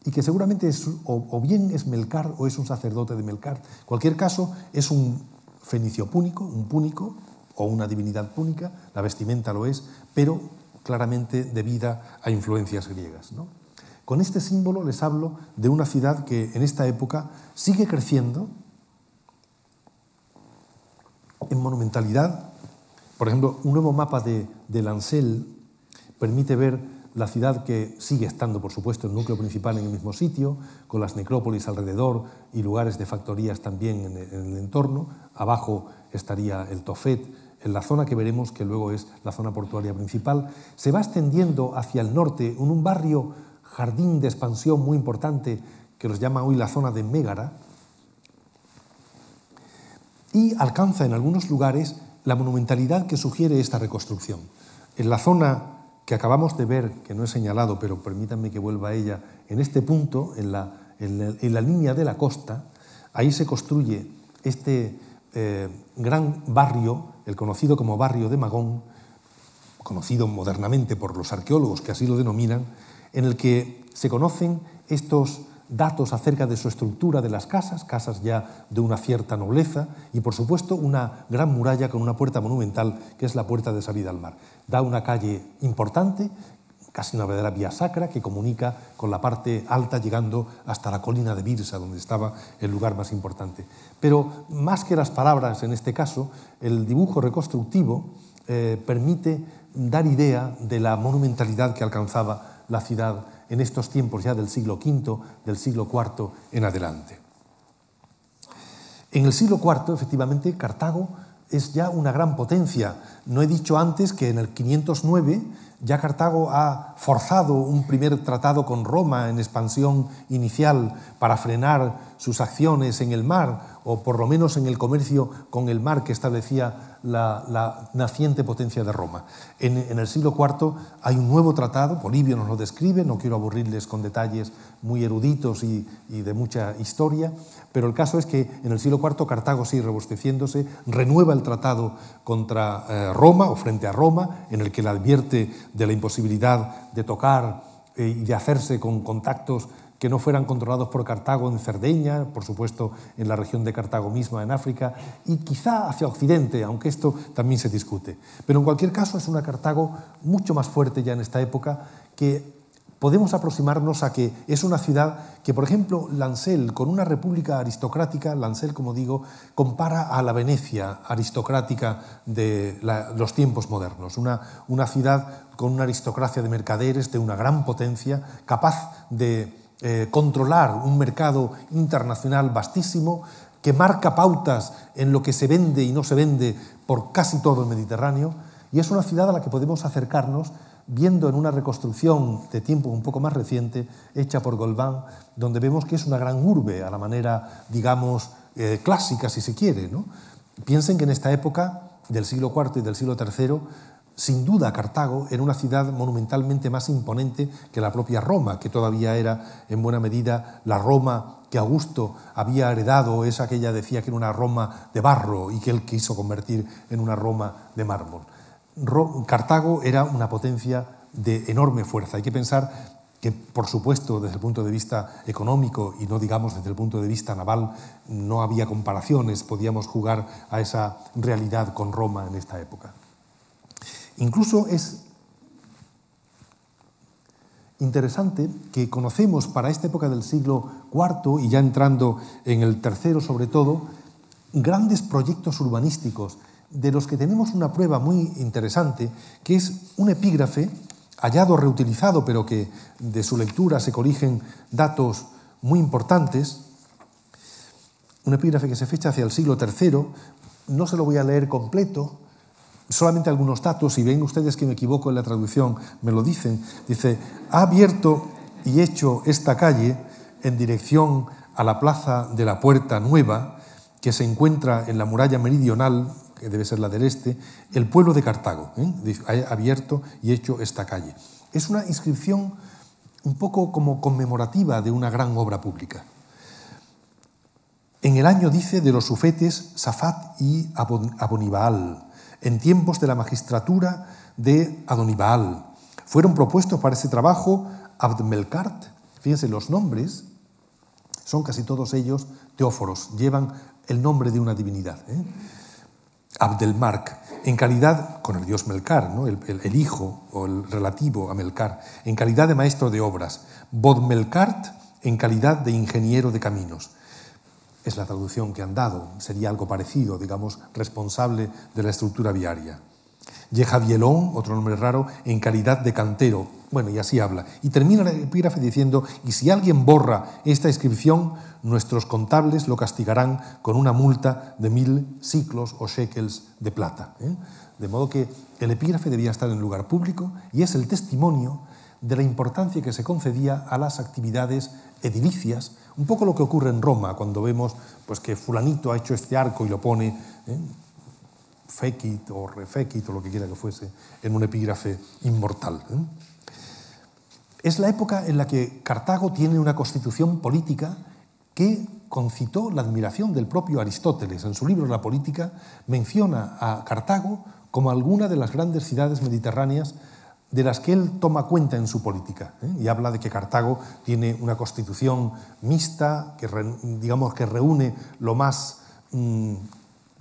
y que seguramente es, o, bien es Melcar o es un sacerdote de Melcar. En cualquier caso, es un fenicio púnico, un púnico o una divinidad púnica, la vestimenta lo es, pero claramente debida a influencias griegas. Con este símbolo les hablo de una ciudad que en esta época sigue creciendo en monumentalidad por ejemplo, un nuevo mapa de, Lancel permite ver la ciudad que sigue estando, por supuesto, el núcleo principal en el mismo sitio, con las necrópolis alrededor y lugares de factorías también en el, entorno. Abajo estaría el Tofet, en la zona que veremos que luego es la zona portuaria principal. Se va extendiendo hacia el norte en un barrio jardín de expansión muy importante que los llama hoy la zona de Mégara, y alcanza en algunos lugares la monumentalidad que sugiere esta reconstrucción. En la zona que acabamos de ver, que no he señalado, pero permítanme que vuelva a ella, en este punto, en la, línea de la costa, ahí se construye este eh, gran barrio, el conocido como barrio de Magón, conocido modernamente por los arqueólogos que así lo denominan, en el que se conocen estos datos acerca de su estructura de las casas, casas ya de una cierta nobleza, y por supuesto una gran muralla con una puerta monumental que es la puerta de salida al mar. Da una calle importante, casi una verdadera vía sacra, que comunica con la parte alta llegando hasta la colina de Birsa, donde estaba el lugar más importante. Pero más que las palabras en este caso, el dibujo reconstructivo eh, permite dar idea de la monumentalidad que alcanzaba la ciudad en estos tiempos ya del siglo V, del siglo IV en adelante. En el siglo IV, efectivamente, Cartago es ya una gran potencia. No he dicho antes que en el 509 ya Cartago ha forzado un primer tratado con Roma en expansión inicial para frenar sus acciones en el mar, o por lo menos en el comercio con el mar que establecía la, naciente potencia de Roma. En, el siglo IV hay un nuevo tratado, Bolivio nos lo describe, no quiero aburrirles con detalles muy eruditos y, de mucha historia, pero el caso es que en el siglo IV Cartago sigue rebosteciéndose, renueva el tratado contra eh, Roma o frente a Roma, en el que le advierte de la imposibilidad de tocar eh, y de hacerse con contactos que no fueran controlados por Cartago en Cerdeña, por supuesto en la región de Cartago misma en África, y quizá hacia Occidente, aunque esto también se discute. Pero en cualquier caso es una Cartago mucho más fuerte ya en esta época que podemos aproximarnos a que es una ciudad que, por ejemplo, Lancel, con una república aristocrática, Lancel, como digo, compara a la Venecia aristocrática de los tiempos modernos, una, una ciudad con una aristocracia de mercaderes, de una gran potencia, capaz de eh, controlar un mercado internacional vastísimo que marca pautas en lo que se vende y no se vende por casi todo el Mediterráneo, y es una ciudad a la que podemos acercarnos viendo en una reconstrucción de tiempo un poco más reciente, hecha por Golbán, donde vemos que es una gran urbe a la manera, digamos, eh, clásica, si se quiere. Piensen que en esta época del siglo IV y del siglo III sin duda, Cartago era una ciudad monumentalmente más imponente que la propia Roma, que todavía era en buena medida la Roma que Augusto había heredado, esa que ella decía que era una Roma de barro y que él quiso convertir en una Roma de mármol. Cartago era una potencia de enorme fuerza. Hay que pensar que, por supuesto, desde el punto de vista económico y no digamos desde el punto de vista naval, no había comparaciones, podíamos jugar a esa realidad con Roma en esta época. Incluso es interesante que conocemos para esta época del siglo IV y ya entrando en el tercero sobre todo, grandes proyectos urbanísticos de los que tenemos una prueba muy interesante, que es un epígrafe hallado, reutilizado, pero que de su lectura se corrigen datos muy importantes, un epígrafe que se fecha hacia el siglo III, no se lo voy a leer completo, solamente algunos datos, y ven ustedes que me equivoco en la traducción, me lo dicen, dice, ha abierto y hecho esta calle en dirección a la plaza de la Puerta Nueva, que se encuentra en la muralla meridional, que debe ser la del este, el pueblo de Cartago. ¿eh? Ha abierto y hecho esta calle. Es una inscripción un poco como conmemorativa de una gran obra pública. En el año, dice, de los sufetes Safat y Abonibaal, en tiempos de la magistratura de Adonibal. Fueron propuestos para ese trabajo Abdmelkart, fíjense los nombres, son casi todos ellos teóforos, llevan el nombre de una divinidad. ¿eh? Abdelmark, en calidad, con el dios Melkar, ¿no? el, hijo o el relativo a Melcar, en calidad de maestro de obras, Bodmelkart en calidad de ingeniero de caminos, es la traducción que han dado, sería algo parecido, digamos, responsable de la estructura viaria. Llega otro nombre raro, en calidad de cantero. Bueno, y así habla. Y termina el epígrafe diciendo, y si alguien borra esta inscripción, nuestros contables lo castigarán con una multa de mil ciclos o shekels de plata. ¿eh? De modo que el epígrafe debía estar en lugar público y es el testimonio de la importancia que se concedía a las actividades edilicias un poco lo que ocurre en Roma cuando vemos pues, que fulanito ha hecho este arco y lo pone ¿eh? o refecit o lo que quiera que fuese en un epígrafe inmortal. ¿eh? Es la época en la que Cartago tiene una constitución política que concitó la admiración del propio Aristóteles. En su libro La política menciona a Cartago como alguna de las grandes ciudades mediterráneas de las que él toma cuenta en su política. ¿eh? Y habla de que Cartago tiene una constitución mixta, que digamos que reúne lo más mm,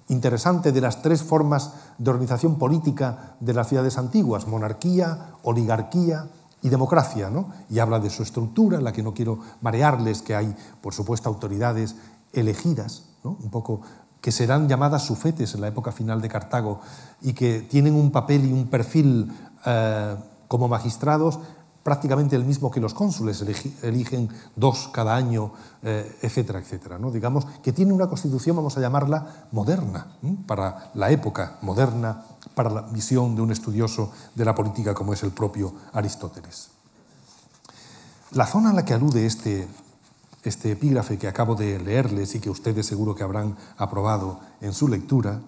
interesante de las tres formas de organización política de las ciudades antiguas, monarquía, oligarquía y democracia. Y habla de su estructura, en la que no quiero marearles, que hay, por supuesto, autoridades elegidas, un poco que serán llamadas sufetes en la época final de Cartago y que tienen un papel y un perfil eh, como magistrados prácticamente el mismo que los cónsules, eligen dos cada año, eh, etcétera, etcétera. ¿no? Digamos que tiene una constitución, vamos a llamarla moderna, para la época moderna, para la visión de un estudioso de la política como es el propio Aristóteles. La zona a la que alude este, este epígrafe que acabo de leerles y que ustedes seguro que habrán aprobado en su lectura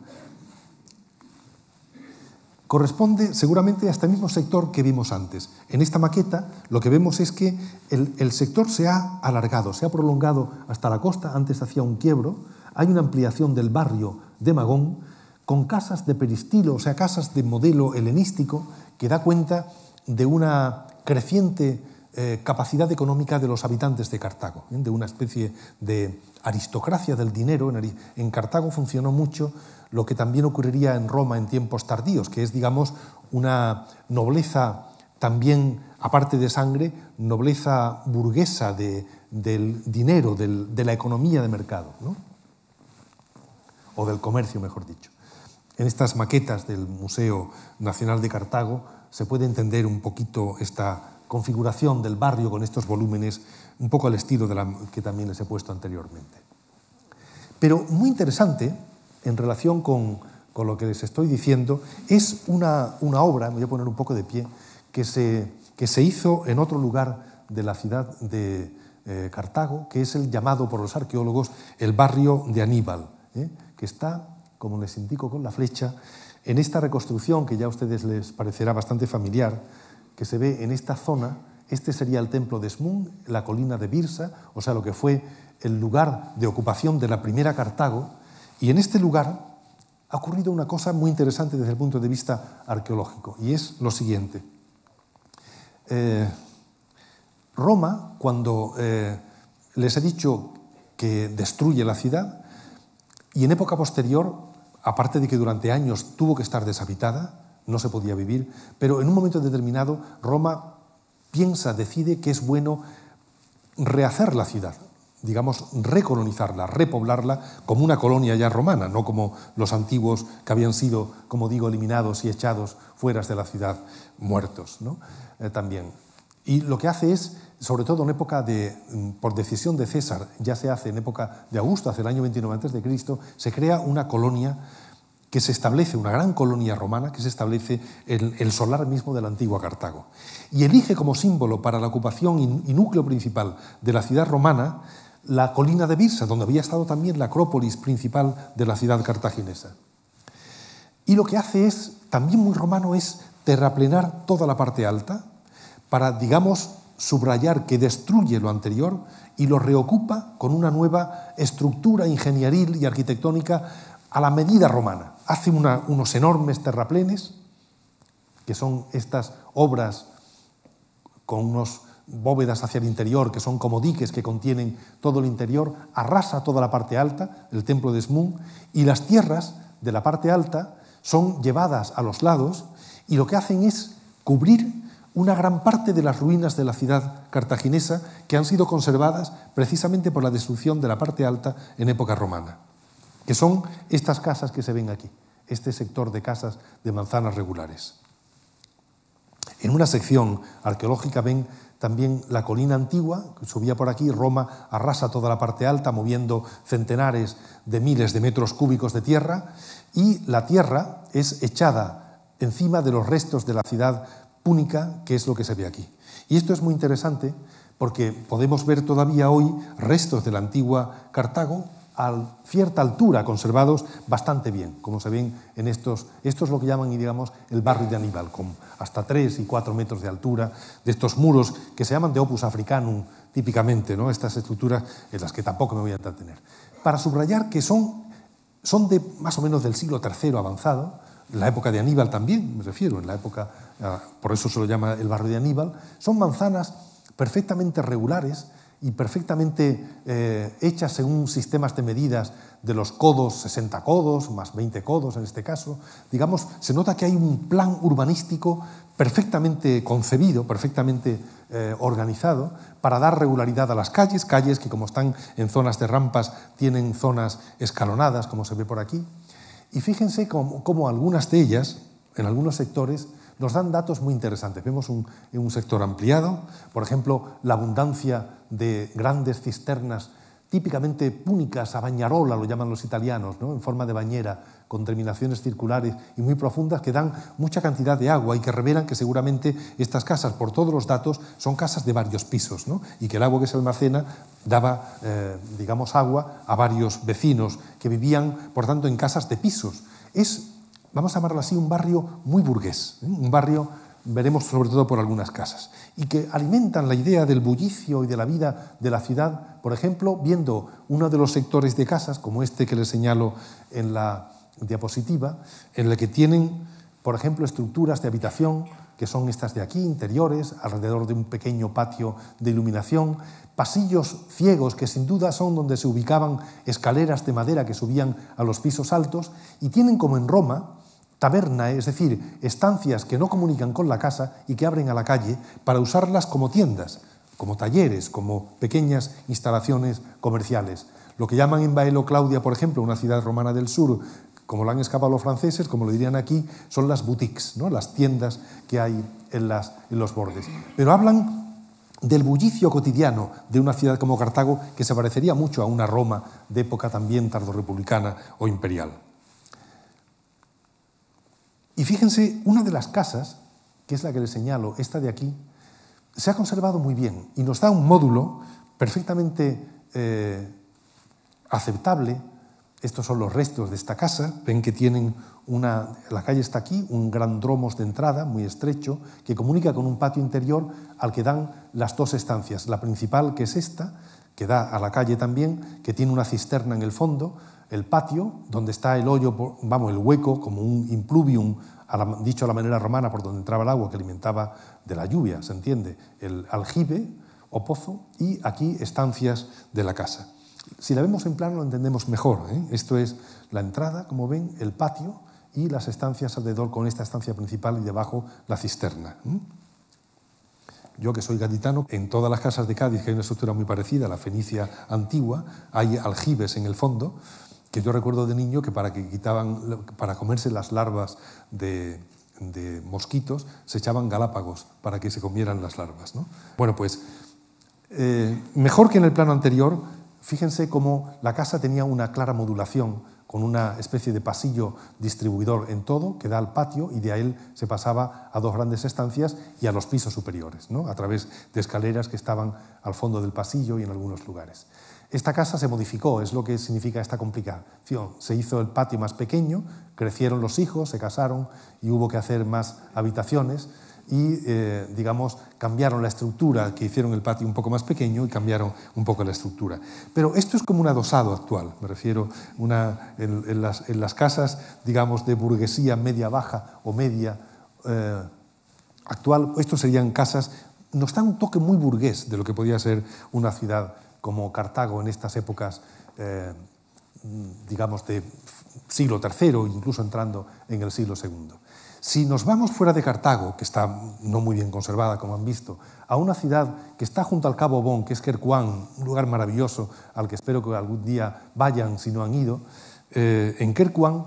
corresponde seguramente a este mismo sector que vimos antes. En esta maqueta lo que vemos es que el, sector se ha alargado, se ha prolongado hasta la costa, antes hacía un quiebro, hay una ampliación del barrio de Magón con casas de peristilo, o sea, casas de modelo helenístico, que da cuenta de una creciente eh, capacidad económica de los habitantes de Cartago, ¿eh? de una especie de aristocracia del dinero. En, Cartago funcionó mucho lo que también ocurriría en Roma en tiempos tardíos, que es, digamos, una nobleza también, aparte de sangre, nobleza burguesa del dinero, de la economía de mercado, o del comercio, mejor dicho. En estas maquetas del Museo Nacional de Cartago se puede entender un poquito esta configuración del barrio con estos volúmenes, un poco al estilo de la que también les he puesto anteriormente. Pero muy interesante, en relación con, lo que les estoy diciendo, es una, obra, me voy a poner un poco de pie, que se, hizo en otro lugar de la ciudad de eh, Cartago, que es el llamado por los arqueólogos el barrio de Aníbal, ¿eh? que está, como les indico con la flecha, en esta reconstrucción que ya a ustedes les parecerá bastante familiar, que se ve en esta zona, este sería el templo de Smun, la colina de Birsa, o sea, lo que fue el lugar de ocupación de la primera Cartago, y en este lugar ha ocurrido una cosa muy interesante desde el punto de vista arqueológico, y es lo siguiente. Eh, Roma, cuando eh, les he dicho que destruye la ciudad, y en época posterior, aparte de que durante años tuvo que estar deshabitada, no se podía vivir, pero en un momento determinado Roma piensa, decide que es bueno rehacer la ciudad, digamos, recolonizarla, repoblarla como una colonia ya romana, no como los antiguos que habían sido, como digo, eliminados y echados fuera de la ciudad, muertos eh, también. Y lo que hace es, sobre todo en época de, mm, por decisión de César, ya se hace en época de Augusto, hace el año 29 a.C., se crea una colonia que se establece, una gran colonia romana que se establece el, el solar mismo de la antigua Cartago. Y elige como símbolo para la ocupación y, y núcleo principal de la ciudad romana la colina de Birsa, donde había estado también la acrópolis principal de la ciudad cartaginesa. Y lo que hace es, también muy romano, es terraplenar toda la parte alta para, digamos, subrayar que destruye lo anterior y lo reocupa con una nueva estructura ingenieril y arquitectónica a la medida romana hace unos enormes terraplenes, que son estas obras con unos bóvedas hacia el interior, que son como diques que contienen todo el interior, arrasa toda la parte alta, el templo de Smun, y las tierras de la parte alta son llevadas a los lados y lo que hacen es cubrir una gran parte de las ruinas de la ciudad cartaginesa que han sido conservadas precisamente por la destrucción de la parte alta en época romana que son estas casas que se ven aquí, este sector de casas de manzanas regulares. En una sección arqueológica ven también la colina antigua, que subía por aquí, Roma arrasa toda la parte alta, moviendo centenares de miles de metros cúbicos de tierra, y la tierra es echada encima de los restos de la ciudad púnica, que es lo que se ve aquí. Y esto es muy interesante porque podemos ver todavía hoy restos de la antigua Cartago, a cierta altura, conservados bastante bien, como se ven en estos, esto es lo que llaman, digamos, el barrio de Aníbal, con hasta 3 y 4 metros de altura, de estos muros que se llaman de opus africanum, típicamente, ¿no? estas estructuras en las que tampoco me voy a entretener. Para subrayar que son, son de más o menos del siglo III avanzado, la época de Aníbal también, me refiero, en la época, ah, por eso se lo llama el barrio de Aníbal, son manzanas perfectamente regulares, y perfectamente eh, hechas según sistemas de medidas de los codos, 60 codos, más 20 codos en este caso, digamos, se nota que hay un plan urbanístico perfectamente concebido, perfectamente eh, organizado, para dar regularidad a las calles, calles que como están en zonas de rampas tienen zonas escalonadas, como se ve por aquí. Y fíjense cómo algunas de ellas, en algunos sectores, nos dan datos muy interesantes. Vemos un, un sector ampliado, por ejemplo, la abundancia de grandes cisternas típicamente púnicas, a bañarola lo llaman los italianos, en forma de bañera, con terminaciones circulares y muy profundas que dan mucha cantidad de agua y que revelan que seguramente estas casas, por todos los datos, son casas de varios pisos y que el agua que se almacena daba, eh, digamos, agua a varios vecinos que vivían, por tanto, en casas de pisos. Es vamos a llamarlo así, un barrio muy burgués, ¿eh? un barrio, veremos sobre todo por algunas casas, y que alimentan la idea del bullicio y de la vida de la ciudad, por ejemplo, viendo uno de los sectores de casas, como este que les señalo en la diapositiva, en el que tienen, por ejemplo, estructuras de habitación, que son estas de aquí, interiores, alrededor de un pequeño patio de iluminación, pasillos ciegos que sin duda son donde se ubicaban escaleras de madera que subían a los pisos altos, y tienen como en Roma, taberna, es decir, estancias que no comunican con la casa y que abren a la calle para usarlas como tiendas, como talleres, como pequeñas instalaciones comerciales. Lo que llaman en Baelo Claudia, por ejemplo, una ciudad romana del sur, como lo han escapado los franceses, como lo dirían aquí, son las boutiques, las tiendas que hay en, en los bordes. Pero hablan del bullicio cotidiano de una ciudad como Cartago, que se parecería mucho a una Roma de época también tardorrepublicana o imperial. Y fíjense, una de las casas, que es la que les señalo, esta de aquí, se ha conservado muy bien y nos da un módulo perfectamente eh, aceptable. Estos son los restos de esta casa. Ven que tienen una. La calle está aquí, un gran dromos de entrada, muy estrecho, que comunica con un patio interior al que dan las dos estancias. La principal, que es esta, que da a la calle también, que tiene una cisterna en el fondo, el patio, donde está el hoyo, vamos, el hueco, como un impluvium, dicho a la manera romana, por donde entraba el agua que alimentaba de la lluvia, ¿se entiende? El aljibe o pozo, y aquí estancias de la casa. Si la vemos en plano lo entendemos mejor. ¿eh? Esto es la entrada, como ven, el patio y las estancias alrededor con esta estancia principal y debajo la cisterna. Yo que soy gaditano, en todas las casas de Cádiz, que hay una estructura muy parecida a la fenicia antigua, hay aljibes en el fondo que yo recuerdo de niño que para, que quitaban, para comerse las larvas de, mosquitos se echaban galápagos para que se comieran las larvas. Bueno, pues eh, mejor que en el plano anterior, fíjense cómo la casa tenía una clara modulación con una especie de pasillo distribuidor en todo que da al patio y de ahí se pasaba a dos grandes estancias y a los pisos superiores, a través de escaleras que estaban al fondo del pasillo y en algunos lugares. Esta casa se modificó, es lo que significa esta complicación. Se hizo el patio más pequeño, crecieron los hijos, se casaron y hubo que hacer más habitaciones y, eh, digamos, cambiaron la estructura, que hicieron el patio un poco más pequeño y cambiaron un poco la estructura. Pero esto es como un adosado actual, me refiero en, las, casas, digamos, de burguesía media-baja o media eh, actual, estos serían casas, nos da un toque muy burgués de lo que podía ser una ciudad como Cartago en estas épocas, eh, digamos, de siglo III, incluso entrando en el siglo II. Si nos vamos fuera de Cartago, que está no muy bien conservada, como han visto, a una ciudad que está junto al Cabo Bon, que es Kerkuan, un lugar maravilloso al que espero que algún día vayan si no han ido, eh, en Kerkuan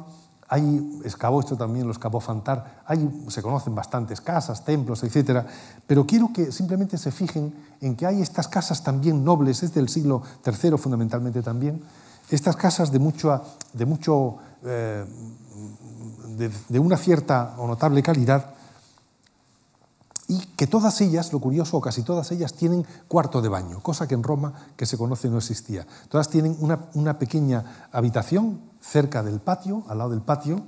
hay esto también, los Cabo Fantar, hay, se conocen bastantes casas, templos, etc. Pero quiero que simplemente se fijen en que hay estas casas también nobles, es del siglo III fundamentalmente también, estas casas de, mucho, de, mucho, eh, de, de una cierta o notable calidad, y que todas ellas, lo curioso, casi todas ellas, tienen cuarto de baño, cosa que en Roma que se conoce no existía. Todas tienen una, pequeña habitación cerca del patio, al lado del patio,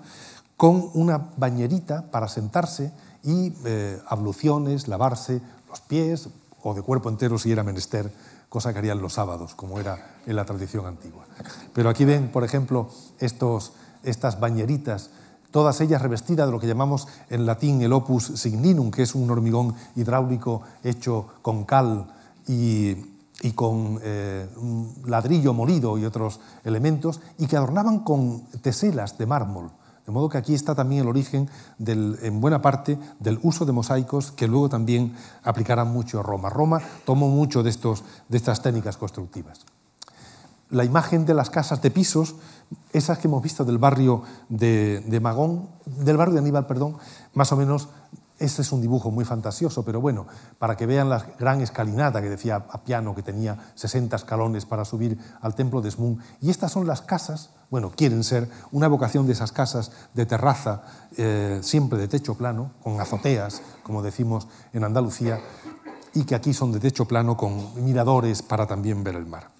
con una bañerita para sentarse y eh, abluciones, lavarse los pies o de cuerpo entero si era menester, cosa que harían los sábados, como era en la tradición antigua. Pero aquí ven, por ejemplo, estas bañeritas todas ellas revestidas de lo que llamamos en latín el opus signinum, que es un hormigón hidráulico hecho con cal y, con eh, ladrillo molido y otros elementos, y que adornaban con teselas de mármol. De modo que aquí está también el origen, en buena parte, del uso de mosaicos que luego también aplicarán mucho a Roma. Roma tomó mucho de, estos, de estas técnicas constructivas la imagen de las casas de pisos, esas que hemos visto del barrio de, Magón, del barrio de Aníbal, perdón, más o menos este es un dibujo muy fantasioso, pero bueno, para que vean la gran escalinata que decía Apiano, que tenía 60 escalones para subir al templo de Smun. Y estas son las casas, bueno, quieren ser una vocación de esas casas de terraza, eh, siempre de techo plano, con azoteas, como decimos en Andalucía, y que aquí son de techo plano con miradores para también ver el mar.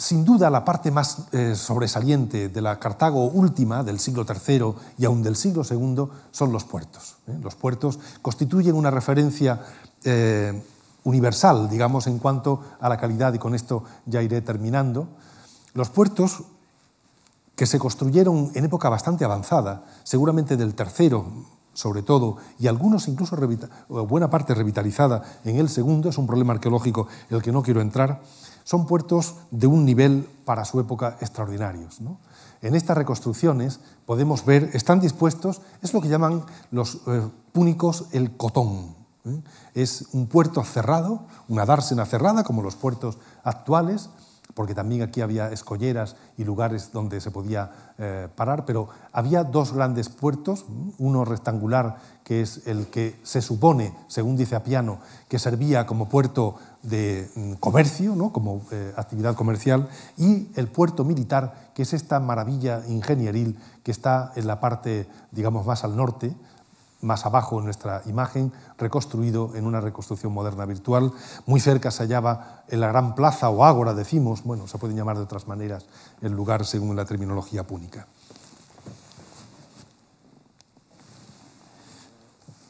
Sin duda, la parte más eh, sobresaliente de la Cartago última, del siglo III y aún del siglo II, son los puertos. ¿eh? Los puertos constituyen una referencia eh, universal, digamos, en cuanto a la calidad, y con esto ya iré terminando. Los puertos que se construyeron en época bastante avanzada, seguramente del tercero, sobre todo, y algunos incluso buena parte revitalizada en el segundo, es un problema arqueológico en el que no quiero entrar, son puertos de un nivel para su época extraordinarios. En estas reconstrucciones podemos ver, están dispuestos, es lo que llaman los eh, púnicos el cotón. ¿eh? Es un puerto cerrado, una dársena cerrada, como los puertos actuales, porque también aquí había escolleras y lugares donde se podía eh, parar, pero había dos grandes puertos, uno rectangular, que es el que se supone, según dice Apiano, que servía como puerto de mm, comercio, ¿no? como eh, actividad comercial, y el puerto militar, que es esta maravilla ingenieril que está en la parte, digamos, más al norte, más abajo en nuestra imagen, reconstruido en una reconstrucción moderna virtual. Muy cerca se hallaba la gran plaza o ágora, decimos, bueno, se pueden llamar de otras maneras el lugar según la terminología púnica.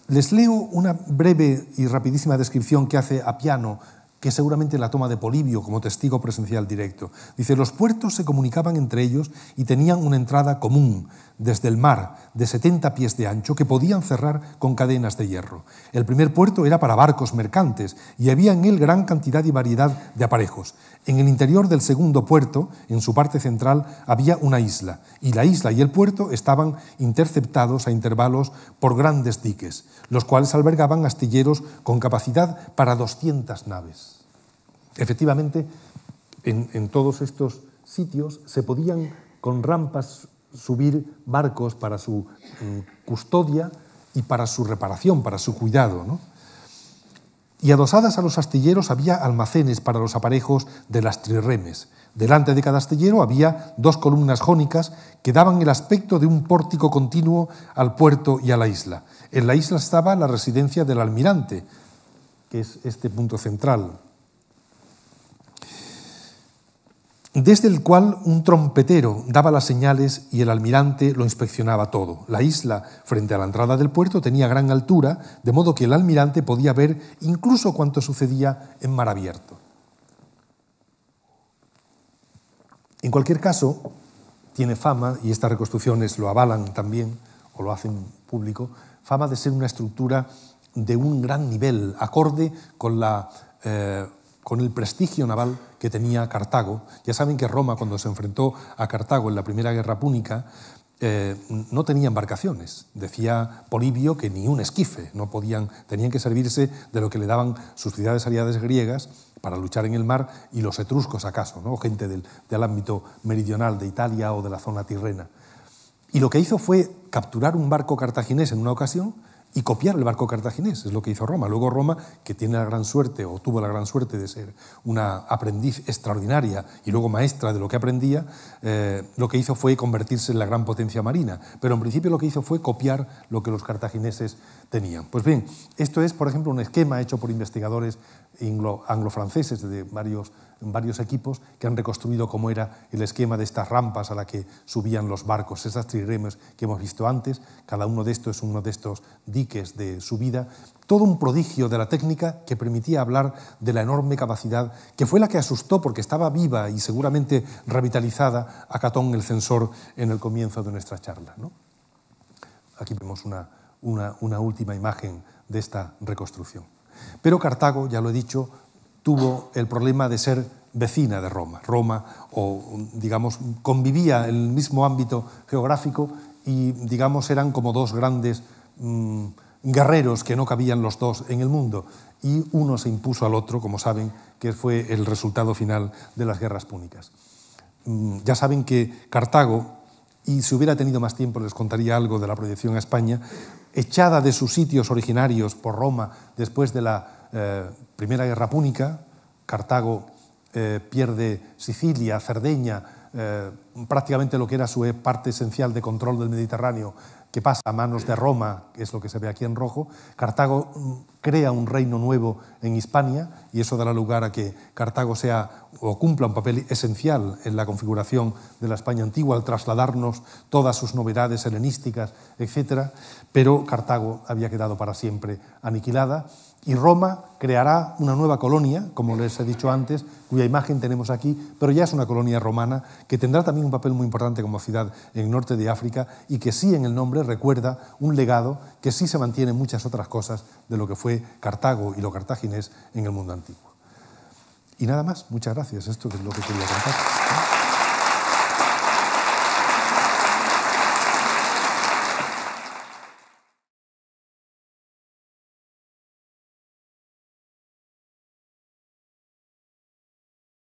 Les leo una breve y rapidísima descripción que hace Apiano que seguramente la toma de Polibio como testigo presencial directo. Dice, los puertos se comunicaban entre ellos y tenían una entrada común, desde el mar de 70 pies de ancho que podían cerrar con cadenas de hierro. El primer puerto era para barcos mercantes y había en él gran cantidad y variedad de aparejos. En el interior del segundo puerto, en su parte central, había una isla y la isla y el puerto estaban interceptados a intervalos por grandes diques, los cuales albergaban astilleros con capacidad para 200 naves. Efectivamente, en, todos estos sitios se podían con rampas subir barcos para su eh, custodia y para su reparación, para su cuidado. Y adosadas a los astilleros había almacenes para los aparejos de las triremes. Delante de cada astillero había dos columnas jónicas que daban el aspecto de un pórtico continuo al puerto y a la isla. En la isla estaba la residencia del almirante, que es este punto central desde el cual un trompetero daba las señales y el almirante lo inspeccionaba todo. La isla frente a la entrada del puerto tenía gran altura, de modo que el almirante podía ver incluso cuanto sucedía en mar abierto. En cualquier caso, tiene fama, y estas reconstrucciones lo avalan también, o lo hacen público, fama de ser una estructura de un gran nivel, acorde con la... Eh, con el prestigio naval que tenía Cartago. Ya saben que Roma, cuando se enfrentó a Cartago en la Primera Guerra Púnica, eh, no tenía embarcaciones. Decía Polibio que ni un esquife, no podían, tenían que servirse de lo que le daban sus ciudades aliadas griegas para luchar en el mar y los etruscos acaso, ¿no? gente del, del ámbito meridional de Italia o de la zona tirrena. Y lo que hizo fue capturar un barco cartaginés en una ocasión, y copiar el barco cartaginés, es lo que hizo Roma. Luego Roma, que tiene la gran suerte o tuvo la gran suerte de ser una aprendiz extraordinaria y luego maestra de lo que aprendía, eh, lo que hizo fue convertirse en la gran potencia marina. Pero en principio lo que hizo fue copiar lo que los cartagineses tenían. Pues bien, esto es, por ejemplo, un esquema hecho por investigadores anglo-franceses de varios varios equipos que han reconstruido cómo era el esquema de estas rampas a la que subían los barcos, esas triremes que hemos visto antes, cada uno de estos es uno de estos diques de subida, todo un prodigio de la técnica que permitía hablar de la enorme capacidad que fue la que asustó porque estaba viva y seguramente revitalizada a Catón el censor en el comienzo de nuestra charla. Aquí vemos una, una última imagen de esta reconstrucción. Pero Cartago, ya lo he dicho, tuvo el problema de ser vecina de Roma. Roma, o digamos, convivía en el mismo ámbito geográfico y, digamos, eran como dos grandes mm, guerreros que no cabían los dos en el mundo. Y uno se impuso al otro, como saben, que fue el resultado final de las guerras púnicas. Mm, ya saben que Cartago, y si hubiera tenido más tiempo les contaría algo de la proyección a España, echada de sus sitios originarios por Roma después de la eh, Primera Guerra Púnica, Cartago eh, pierde Sicilia, Cerdeña, eh, prácticamente lo que era su parte esencial de control del Mediterráneo, que pasa a manos de Roma, que es lo que se ve aquí en rojo. Cartago mm, crea un reino nuevo en Hispania y eso dará lugar a que Cartago sea o cumpla un papel esencial en la configuración de la España antigua al trasladarnos todas sus novedades helenísticas, etc. Pero Cartago había quedado para siempre aniquilada y Roma creará una nueva colonia, como les he dicho antes, cuya imagen tenemos aquí, pero ya es una colonia romana que tendrá también un papel muy importante como ciudad en el norte de África y que sí en el nombre recuerda un legado que sí se mantiene en muchas otras cosas de lo que fue Cartago y lo cartaginés en el mundo antiguo. Y nada más, muchas gracias, esto es lo que quería contar.